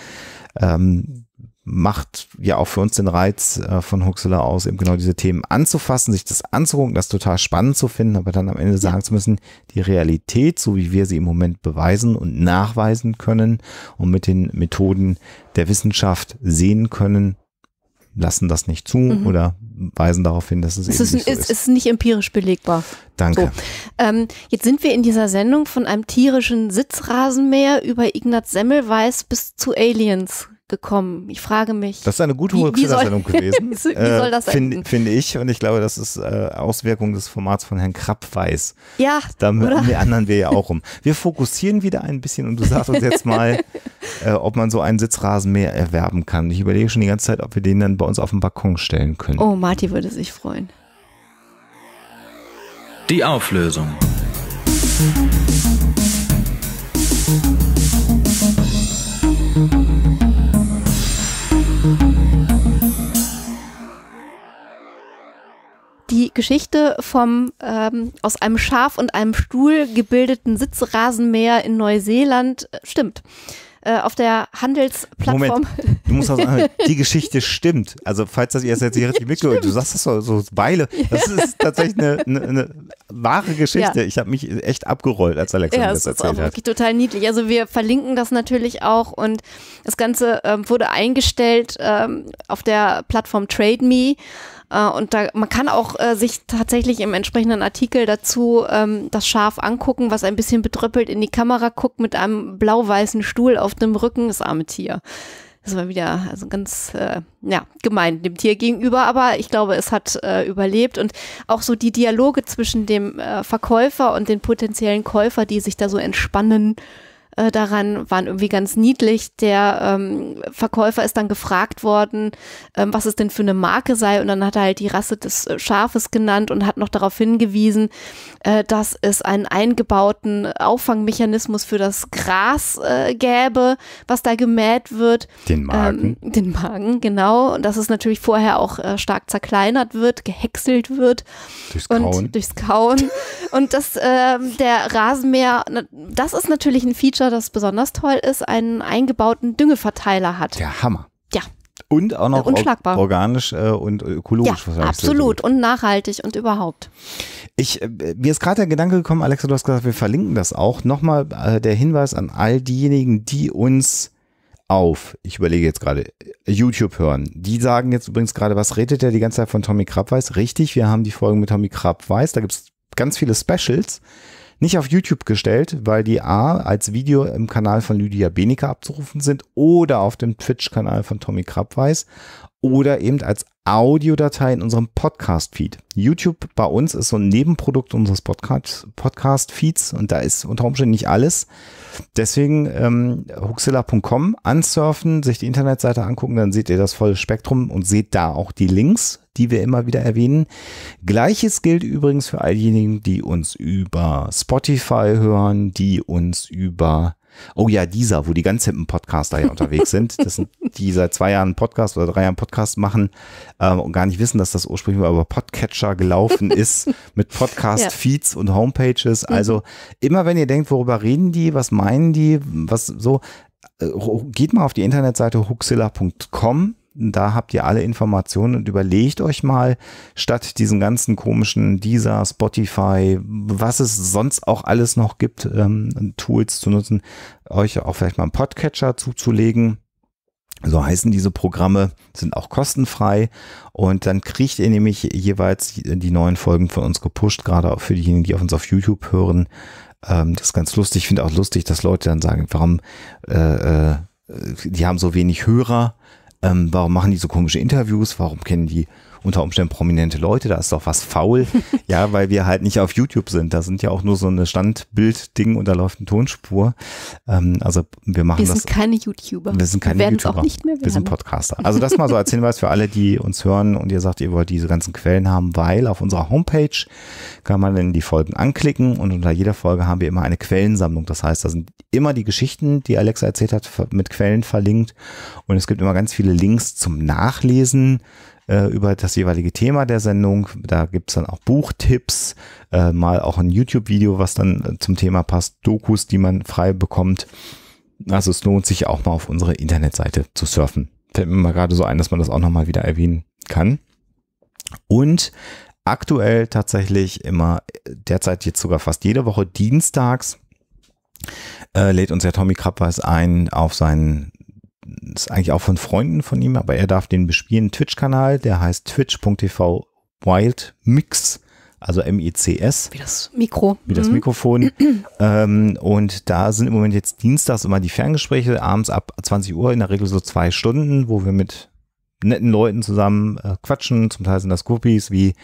Speaker 2: ähm, macht ja auch für uns den Reiz äh, von Huxela aus, eben genau diese Themen anzufassen, sich das anzugucken, das total spannend zu finden, aber dann am Ende sagen zu müssen, die Realität, so wie wir sie im Moment beweisen und nachweisen können und mit den Methoden der Wissenschaft sehen können, lassen das nicht zu mhm. oder weisen darauf hin, dass es, es eben ist, nicht so ist. Es
Speaker 1: ist nicht empirisch belegbar. Danke. So. Ähm, jetzt sind wir in dieser Sendung von einem tierischen Sitzrasenmäher über Ignaz Semmelweis bis zu Aliens gekommen? Ich frage mich. Das ist eine gute Hochzeitssendung gewesen. wie soll äh, das äh, Finde
Speaker 2: find ich. Und ich glaube, das ist äh, Auswirkung des Formats von Herrn Krappweiß. Ja. Da meandern wir ja auch um. Wir fokussieren wieder ein bisschen und du sagst uns jetzt mal, äh, ob man so einen Sitzrasen mehr erwerben kann. Ich überlege schon die ganze Zeit, ob wir den dann bei uns auf den Balkon stellen können.
Speaker 1: Oh, Marti würde sich freuen.
Speaker 2: Die Auflösung.
Speaker 1: Die Geschichte vom ähm, aus einem Schaf und einem Stuhl gebildeten Sitzrasenmäher in Neuseeland äh, stimmt. Äh, auf der Handelsplattform. Moment, du musst auch sagen, die
Speaker 2: Geschichte stimmt. Also falls das ihr jetzt nicht richtig mitgehört, du sagst das so, so Beile. Das ist tatsächlich eine, eine, eine wahre Geschichte. Ja. Ich habe mich echt abgerollt, als Alexander ja, das, das erzählt hat. Ja, wirklich
Speaker 1: total niedlich. Also wir verlinken das natürlich auch und das Ganze ähm, wurde eingestellt ähm, auf der Plattform TradeMe. Äh, und da, man kann auch äh, sich tatsächlich im entsprechenden Artikel dazu ähm, das Schaf angucken, was ein bisschen betröppelt in die Kamera guckt mit einem blau-weißen Stuhl auf dem Rücken, das arme Tier. Das war wieder also ganz äh, ja, gemein dem Tier gegenüber, aber ich glaube, es hat äh, überlebt. Und auch so die Dialoge zwischen dem äh, Verkäufer und den potenziellen Käufer, die sich da so entspannen, äh, daran waren irgendwie ganz niedlich. Der ähm, Verkäufer ist dann gefragt worden, ähm, was es denn für eine Marke sei. Und dann hat er halt die Rasse des äh, Schafes genannt und hat noch darauf hingewiesen, äh, dass es einen eingebauten Auffangmechanismus für das Gras äh, gäbe, was da gemäht wird. Den Magen. Ähm, den Magen, genau. Und dass es natürlich vorher auch äh, stark zerkleinert wird, gehäckselt wird. Durchs Kauen. Und durchs Kauen. und dass äh, der Rasenmäher, das ist natürlich ein Feature, Futter, das besonders toll ist, einen eingebauten Düngeverteiler hat. Der Hammer. Ja.
Speaker 2: Und auch noch Unschlagbar. organisch äh, und äh, ökologisch. Ja, absolut
Speaker 1: und nachhaltig und überhaupt.
Speaker 2: Ich, äh, mir ist gerade der Gedanke gekommen, Alexa, du hast gesagt, wir verlinken das auch. Nochmal der Hinweis an all diejenigen, die uns auf, ich überlege jetzt gerade, YouTube hören. Die sagen jetzt übrigens gerade, was redet der die ganze Zeit von Tommy Krabweis? Richtig, wir haben die Folgen mit Tommy Krabweis. Da gibt es ganz viele Specials nicht auf YouTube gestellt, weil die A als Video im Kanal von Lydia Benecke abzurufen sind oder auf dem Twitch-Kanal von Tommy Krabweis oder eben als Audiodatei in unserem Podcast-Feed. YouTube bei uns ist so ein Nebenprodukt unseres Podcast-Feeds und da ist unter Umständen nicht alles. Deswegen ähm, huxilla.com ansurfen, sich die Internetseite angucken, dann seht ihr das volle Spektrum und seht da auch die Links, die wir immer wieder erwähnen. Gleiches gilt übrigens für all diejenigen, die uns über Spotify hören, die uns über Oh ja, dieser, wo die ganz hippen Podcaster ja unterwegs sind. Das sind die seit zwei Jahren einen Podcast oder drei Jahren Podcast machen ähm, und gar nicht wissen, dass das ursprünglich mal über Podcatcher gelaufen ist mit Podcast-Feeds ja. und Homepages. Mhm. Also immer wenn ihr denkt, worüber reden die, was meinen die, was so, äh, geht mal auf die Internetseite huxilla.com da habt ihr alle Informationen und überlegt euch mal, statt diesen ganzen komischen Deezer, Spotify, was es sonst auch alles noch gibt, ähm, Tools zu nutzen, euch auch vielleicht mal einen Podcatcher zuzulegen. So heißen diese Programme, sind auch kostenfrei und dann kriegt ihr nämlich jeweils die neuen Folgen von uns gepusht, gerade auch für diejenigen, die auf uns auf YouTube hören. Ähm, das ist ganz lustig. Ich finde auch lustig, dass Leute dann sagen, warum äh, äh die haben so wenig Hörer ähm, warum machen die so komische Interviews? Warum kennen die unter Umständen prominente Leute, da ist doch was faul. ja, weil wir halt nicht auf YouTube sind. Da sind ja auch nur so eine Standbild-Ding und da läuft eine Tonspur. Ähm, also wir machen das. Wir sind das,
Speaker 1: keine YouTuber. Wir sind keine wir werden YouTuber. Auch nicht mehr werden. Wir sind Podcaster. Also das mal so
Speaker 2: als Hinweis für alle, die uns hören und ihr sagt, ihr wollt diese ganzen Quellen haben, weil auf unserer Homepage kann man dann die Folgen anklicken und unter jeder Folge haben wir immer eine Quellensammlung. Das heißt, da sind immer die Geschichten, die Alexa erzählt hat, mit Quellen verlinkt und es gibt immer ganz viele Links zum Nachlesen äh, über das jeweilige Thema der Sendung. Da gibt es dann auch Buchtipps, äh, mal auch ein YouTube-Video, was dann äh, zum Thema passt, Dokus, die man frei bekommt. Also es lohnt sich auch mal auf unsere Internetseite zu surfen. Fällt mir mal gerade so ein, dass man das auch nochmal wieder erwähnen kann. Und aktuell tatsächlich immer, äh, derzeit jetzt sogar fast jede Woche dienstags, äh, lädt uns der Tommy Krappweis ein auf seinen ist eigentlich auch von Freunden von ihm, aber er darf den bespielen Twitch-Kanal, der heißt twitch.tv wildmix, also M-I-C-S. Wie das Mikro. Wie das mhm. Mikrofon. ähm, und da sind im Moment jetzt dienstags immer die Ferngespräche, abends ab 20 Uhr, in der Regel so zwei Stunden, wo wir mit netten Leuten zusammen äh, quatschen. Zum Teil sind das Groupies wie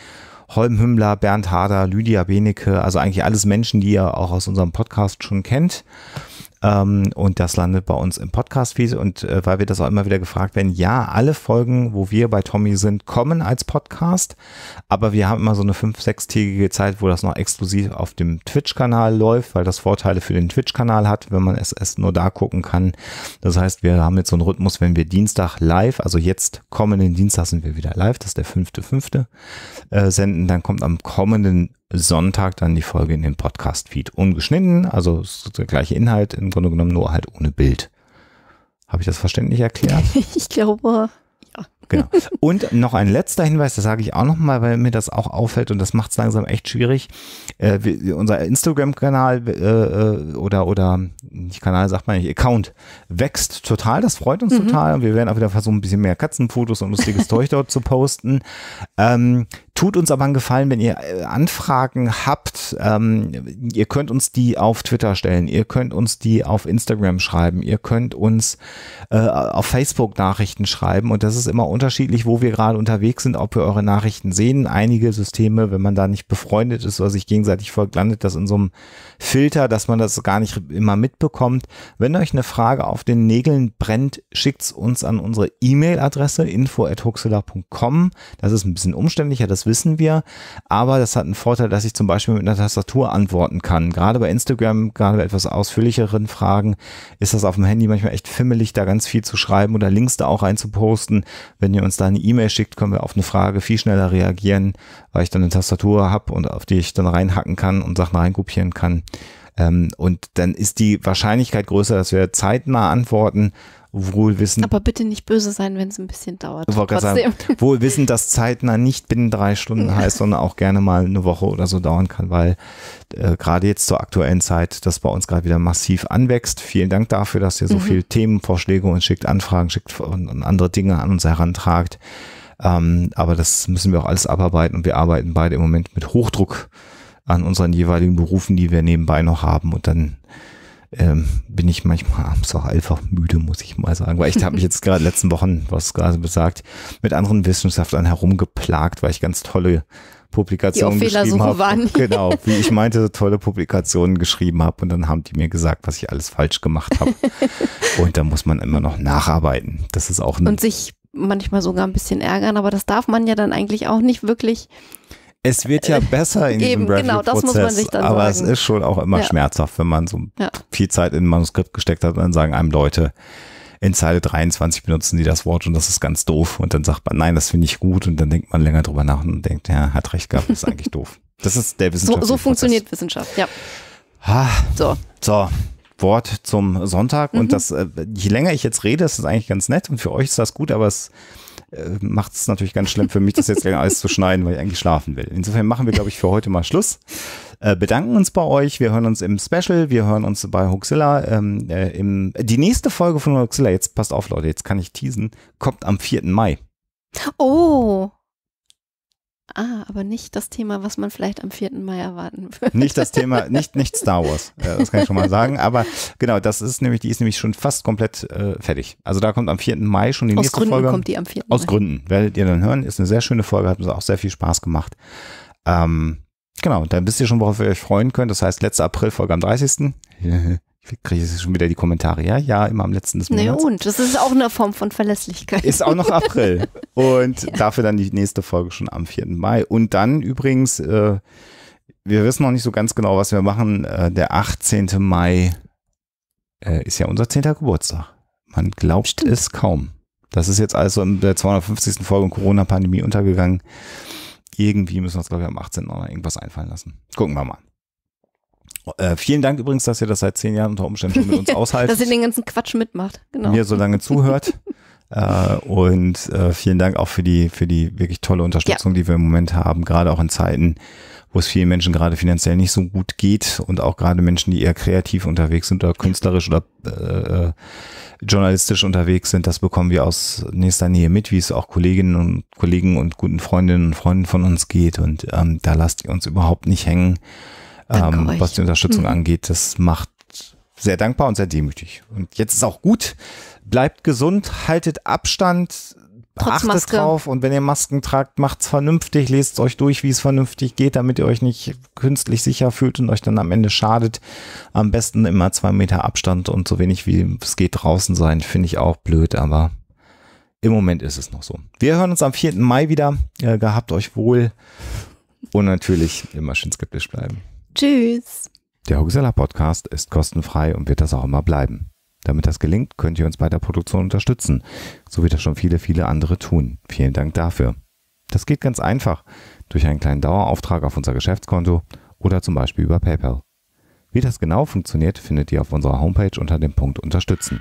Speaker 2: Holm Hümmler, Bernd Harder, Lydia Benecke, also eigentlich alles Menschen, die ihr auch aus unserem Podcast schon kennt. Ähm, und das landet bei uns im Podcast-Feed. Und äh, weil wir das auch immer wieder gefragt werden, ja, alle Folgen, wo wir bei Tommy sind, kommen als Podcast. Aber wir haben immer so eine fünf, sechstägige Zeit, wo das noch exklusiv auf dem Twitch-Kanal läuft, weil das Vorteile für den Twitch-Kanal hat, wenn man es erst nur da gucken kann. Das heißt, wir haben jetzt so einen Rhythmus, wenn wir Dienstag live, also jetzt kommenden Dienstag sind wir wieder live, das ist der fünfte, fünfte, äh, senden, dann kommt am kommenden Sonntag dann die Folge in den Podcast-Feed. Ungeschnitten, also der gleiche Inhalt im Grunde genommen, nur halt ohne Bild. Habe ich das verständlich erklärt?
Speaker 1: ich glaube,
Speaker 2: ja. Genau. Und noch ein letzter Hinweis, das sage ich auch nochmal, weil mir das auch auffällt und das macht es langsam echt schwierig. Äh, wir, unser Instagram-Kanal äh, äh, oder, oder nicht Kanal, sagt man nicht, Account wächst total, das freut uns mhm. total. Und wir werden auch wieder versuchen, ein bisschen mehr Katzenfotos und lustiges Zeug dort zu posten. Ähm, tut uns aber einen Gefallen, wenn ihr äh, Anfragen habt, ähm, ihr könnt uns die auf Twitter stellen, ihr könnt uns die auf Instagram schreiben, ihr könnt uns äh, auf Facebook Nachrichten schreiben und das ist immer unter unterschiedlich, wo wir gerade unterwegs sind, ob wir eure Nachrichten sehen. Einige Systeme, wenn man da nicht befreundet ist oder sich gegenseitig folgt, landet das in so einem Filter, dass man das gar nicht immer mitbekommt. Wenn euch eine Frage auf den Nägeln brennt, schickt's uns an unsere E-Mail-Adresse info.huxela.com. Das ist ein bisschen umständlicher, das wissen wir. Aber das hat einen Vorteil, dass ich zum Beispiel mit einer Tastatur antworten kann. Gerade bei Instagram, gerade bei etwas ausführlicheren Fragen, ist das auf dem Handy manchmal echt fimmelig, da ganz viel zu schreiben oder Links da auch reinzuposten. Wenn ihr uns da eine E-Mail schickt, können wir auf eine Frage viel schneller reagieren, weil ich dann eine Tastatur habe und auf die ich dann reinhacken kann und Sachen reinkopieren kann. Ähm, und dann ist die Wahrscheinlichkeit größer, dass wir zeitnah antworten wohl wissen. Aber
Speaker 1: bitte nicht böse sein, wenn es ein bisschen dauert. Sagen,
Speaker 2: wohl wissen, dass zeitnah nicht binnen drei Stunden heißt, sondern auch gerne mal eine Woche oder so dauern kann, weil äh, gerade jetzt zur aktuellen Zeit das bei uns gerade wieder massiv anwächst. Vielen Dank dafür, dass ihr so mhm. viel Themenvorschläge uns schickt, Anfragen schickt und, und andere Dinge an uns herantragt. Ähm, aber das müssen wir auch alles abarbeiten und wir arbeiten beide im Moment mit Hochdruck an unseren jeweiligen Berufen, die wir nebenbei noch haben und dann ähm, bin ich manchmal abends auch einfach müde, muss ich mal sagen, weil ich habe mich jetzt gerade letzten Wochen, was gerade besagt, mit anderen Wissenschaftlern herumgeplagt, weil ich ganz tolle Publikationen geschrieben habe. Waren. Genau, wie ich meinte, tolle Publikationen geschrieben habe und dann haben die mir gesagt, was ich alles falsch gemacht habe. und da muss man immer noch nacharbeiten. Das ist auch ein und
Speaker 1: sich manchmal sogar ein bisschen ärgern, aber das darf man ja dann eigentlich auch nicht wirklich
Speaker 2: es wird ja besser in Eben, diesem Review-Prozess, genau, aber sagen. es ist schon auch immer ja. schmerzhaft, wenn man so ja. viel Zeit in ein Manuskript gesteckt hat und dann sagen einem Leute, in Zeile 23 benutzen die das Wort und das ist ganz doof und dann sagt man, nein, das finde ich gut und dann denkt man länger drüber nach und denkt, ja, hat recht gehabt, das ist eigentlich doof. Das ist der Wissenschaft. So, so
Speaker 1: funktioniert Prozess. Wissenschaft, ja. Ha. So.
Speaker 2: So. Wort zum Sonntag mhm. und das, äh, je länger ich jetzt rede, ist das eigentlich ganz nett und für euch ist das gut, aber es äh, macht es natürlich ganz schlimm für mich, das jetzt alles zu schneiden, weil ich eigentlich schlafen will. Insofern machen wir, glaube ich, für heute mal Schluss. Äh, bedanken uns bei euch. Wir hören uns im Special. Wir hören uns bei Hoaxilla. Ähm, äh, im, äh, die nächste Folge von Hoaxilla, jetzt passt auf, Leute, jetzt kann ich teasen, kommt am 4. Mai.
Speaker 1: Oh. Ah, aber nicht das Thema, was man vielleicht am 4. Mai erwarten würde. Nicht
Speaker 2: das Thema, nicht, nicht Star Wars, äh, das kann ich schon mal sagen. Aber genau, das ist nämlich, die ist nämlich schon fast komplett äh, fertig. Also da kommt am 4. Mai schon die Aus nächste Gründen Folge. Aus Gründen kommt die am 4. Mai. Aus Gründen, werdet ihr dann hören. Ist eine sehr schöne Folge, hat uns auch sehr viel Spaß gemacht. Ähm, genau, dann wisst ihr schon, worauf ihr euch freuen könnt. Das heißt, letzte April, Folge am 30. Ich kriege jetzt schon wieder die Kommentare. Ja, ja, immer am letzten des Monats. Nee,
Speaker 1: und das ist auch eine Form von Verlässlichkeit. Ist auch noch April.
Speaker 2: Und ja. dafür dann die nächste Folge schon am 4. Mai. Und dann übrigens, äh, wir wissen noch nicht so ganz genau, was wir machen. Äh, der 18. Mai äh, ist ja unser 10. Geburtstag. Man glaubt Stimmt. es kaum. Das ist jetzt also in der 250. Folge Corona-Pandemie untergegangen. Irgendwie müssen wir uns, glaube ich, am 18. noch irgendwas einfallen lassen. Gucken wir mal. Äh, vielen Dank übrigens, dass ihr das seit zehn Jahren unter Umständen schon mit uns aushaltet. dass ihr den
Speaker 1: ganzen Quatsch mitmacht. Genau. Mir
Speaker 2: so lange zuhört. äh, und äh, vielen Dank auch für die, für die wirklich tolle Unterstützung, ja. die wir im Moment haben, gerade auch in Zeiten, wo es vielen Menschen gerade finanziell nicht so gut geht und auch gerade Menschen, die eher kreativ unterwegs sind oder künstlerisch oder äh, journalistisch unterwegs sind, das bekommen wir aus nächster Nähe mit, wie es auch Kolleginnen und Kollegen und guten Freundinnen und Freunden von uns geht. Und ähm, da lasst ihr uns überhaupt nicht hängen ähm, was die Unterstützung mhm. angeht. Das macht sehr dankbar und sehr demütig. Und jetzt ist auch gut. Bleibt gesund, haltet Abstand, Trotz achtet Maske. drauf und wenn ihr Masken tragt, macht's vernünftig, lest euch durch, wie es vernünftig geht, damit ihr euch nicht künstlich sicher fühlt und euch dann am Ende schadet. Am besten immer zwei Meter Abstand und so wenig wie es geht draußen sein, finde ich auch blöd, aber im Moment ist es noch so. Wir hören uns am 4. Mai wieder. Äh, gehabt euch wohl und natürlich immer schön skeptisch bleiben.
Speaker 1: Tschüss.
Speaker 2: Der Huxella Podcast ist kostenfrei und wird das auch immer bleiben. Damit das gelingt, könnt ihr uns bei der Produktion unterstützen, so wie das schon viele, viele andere tun. Vielen Dank dafür. Das geht ganz einfach durch einen kleinen Dauerauftrag auf unser Geschäftskonto oder zum Beispiel über PayPal. Wie das genau funktioniert, findet ihr auf unserer Homepage unter dem Punkt Unterstützen.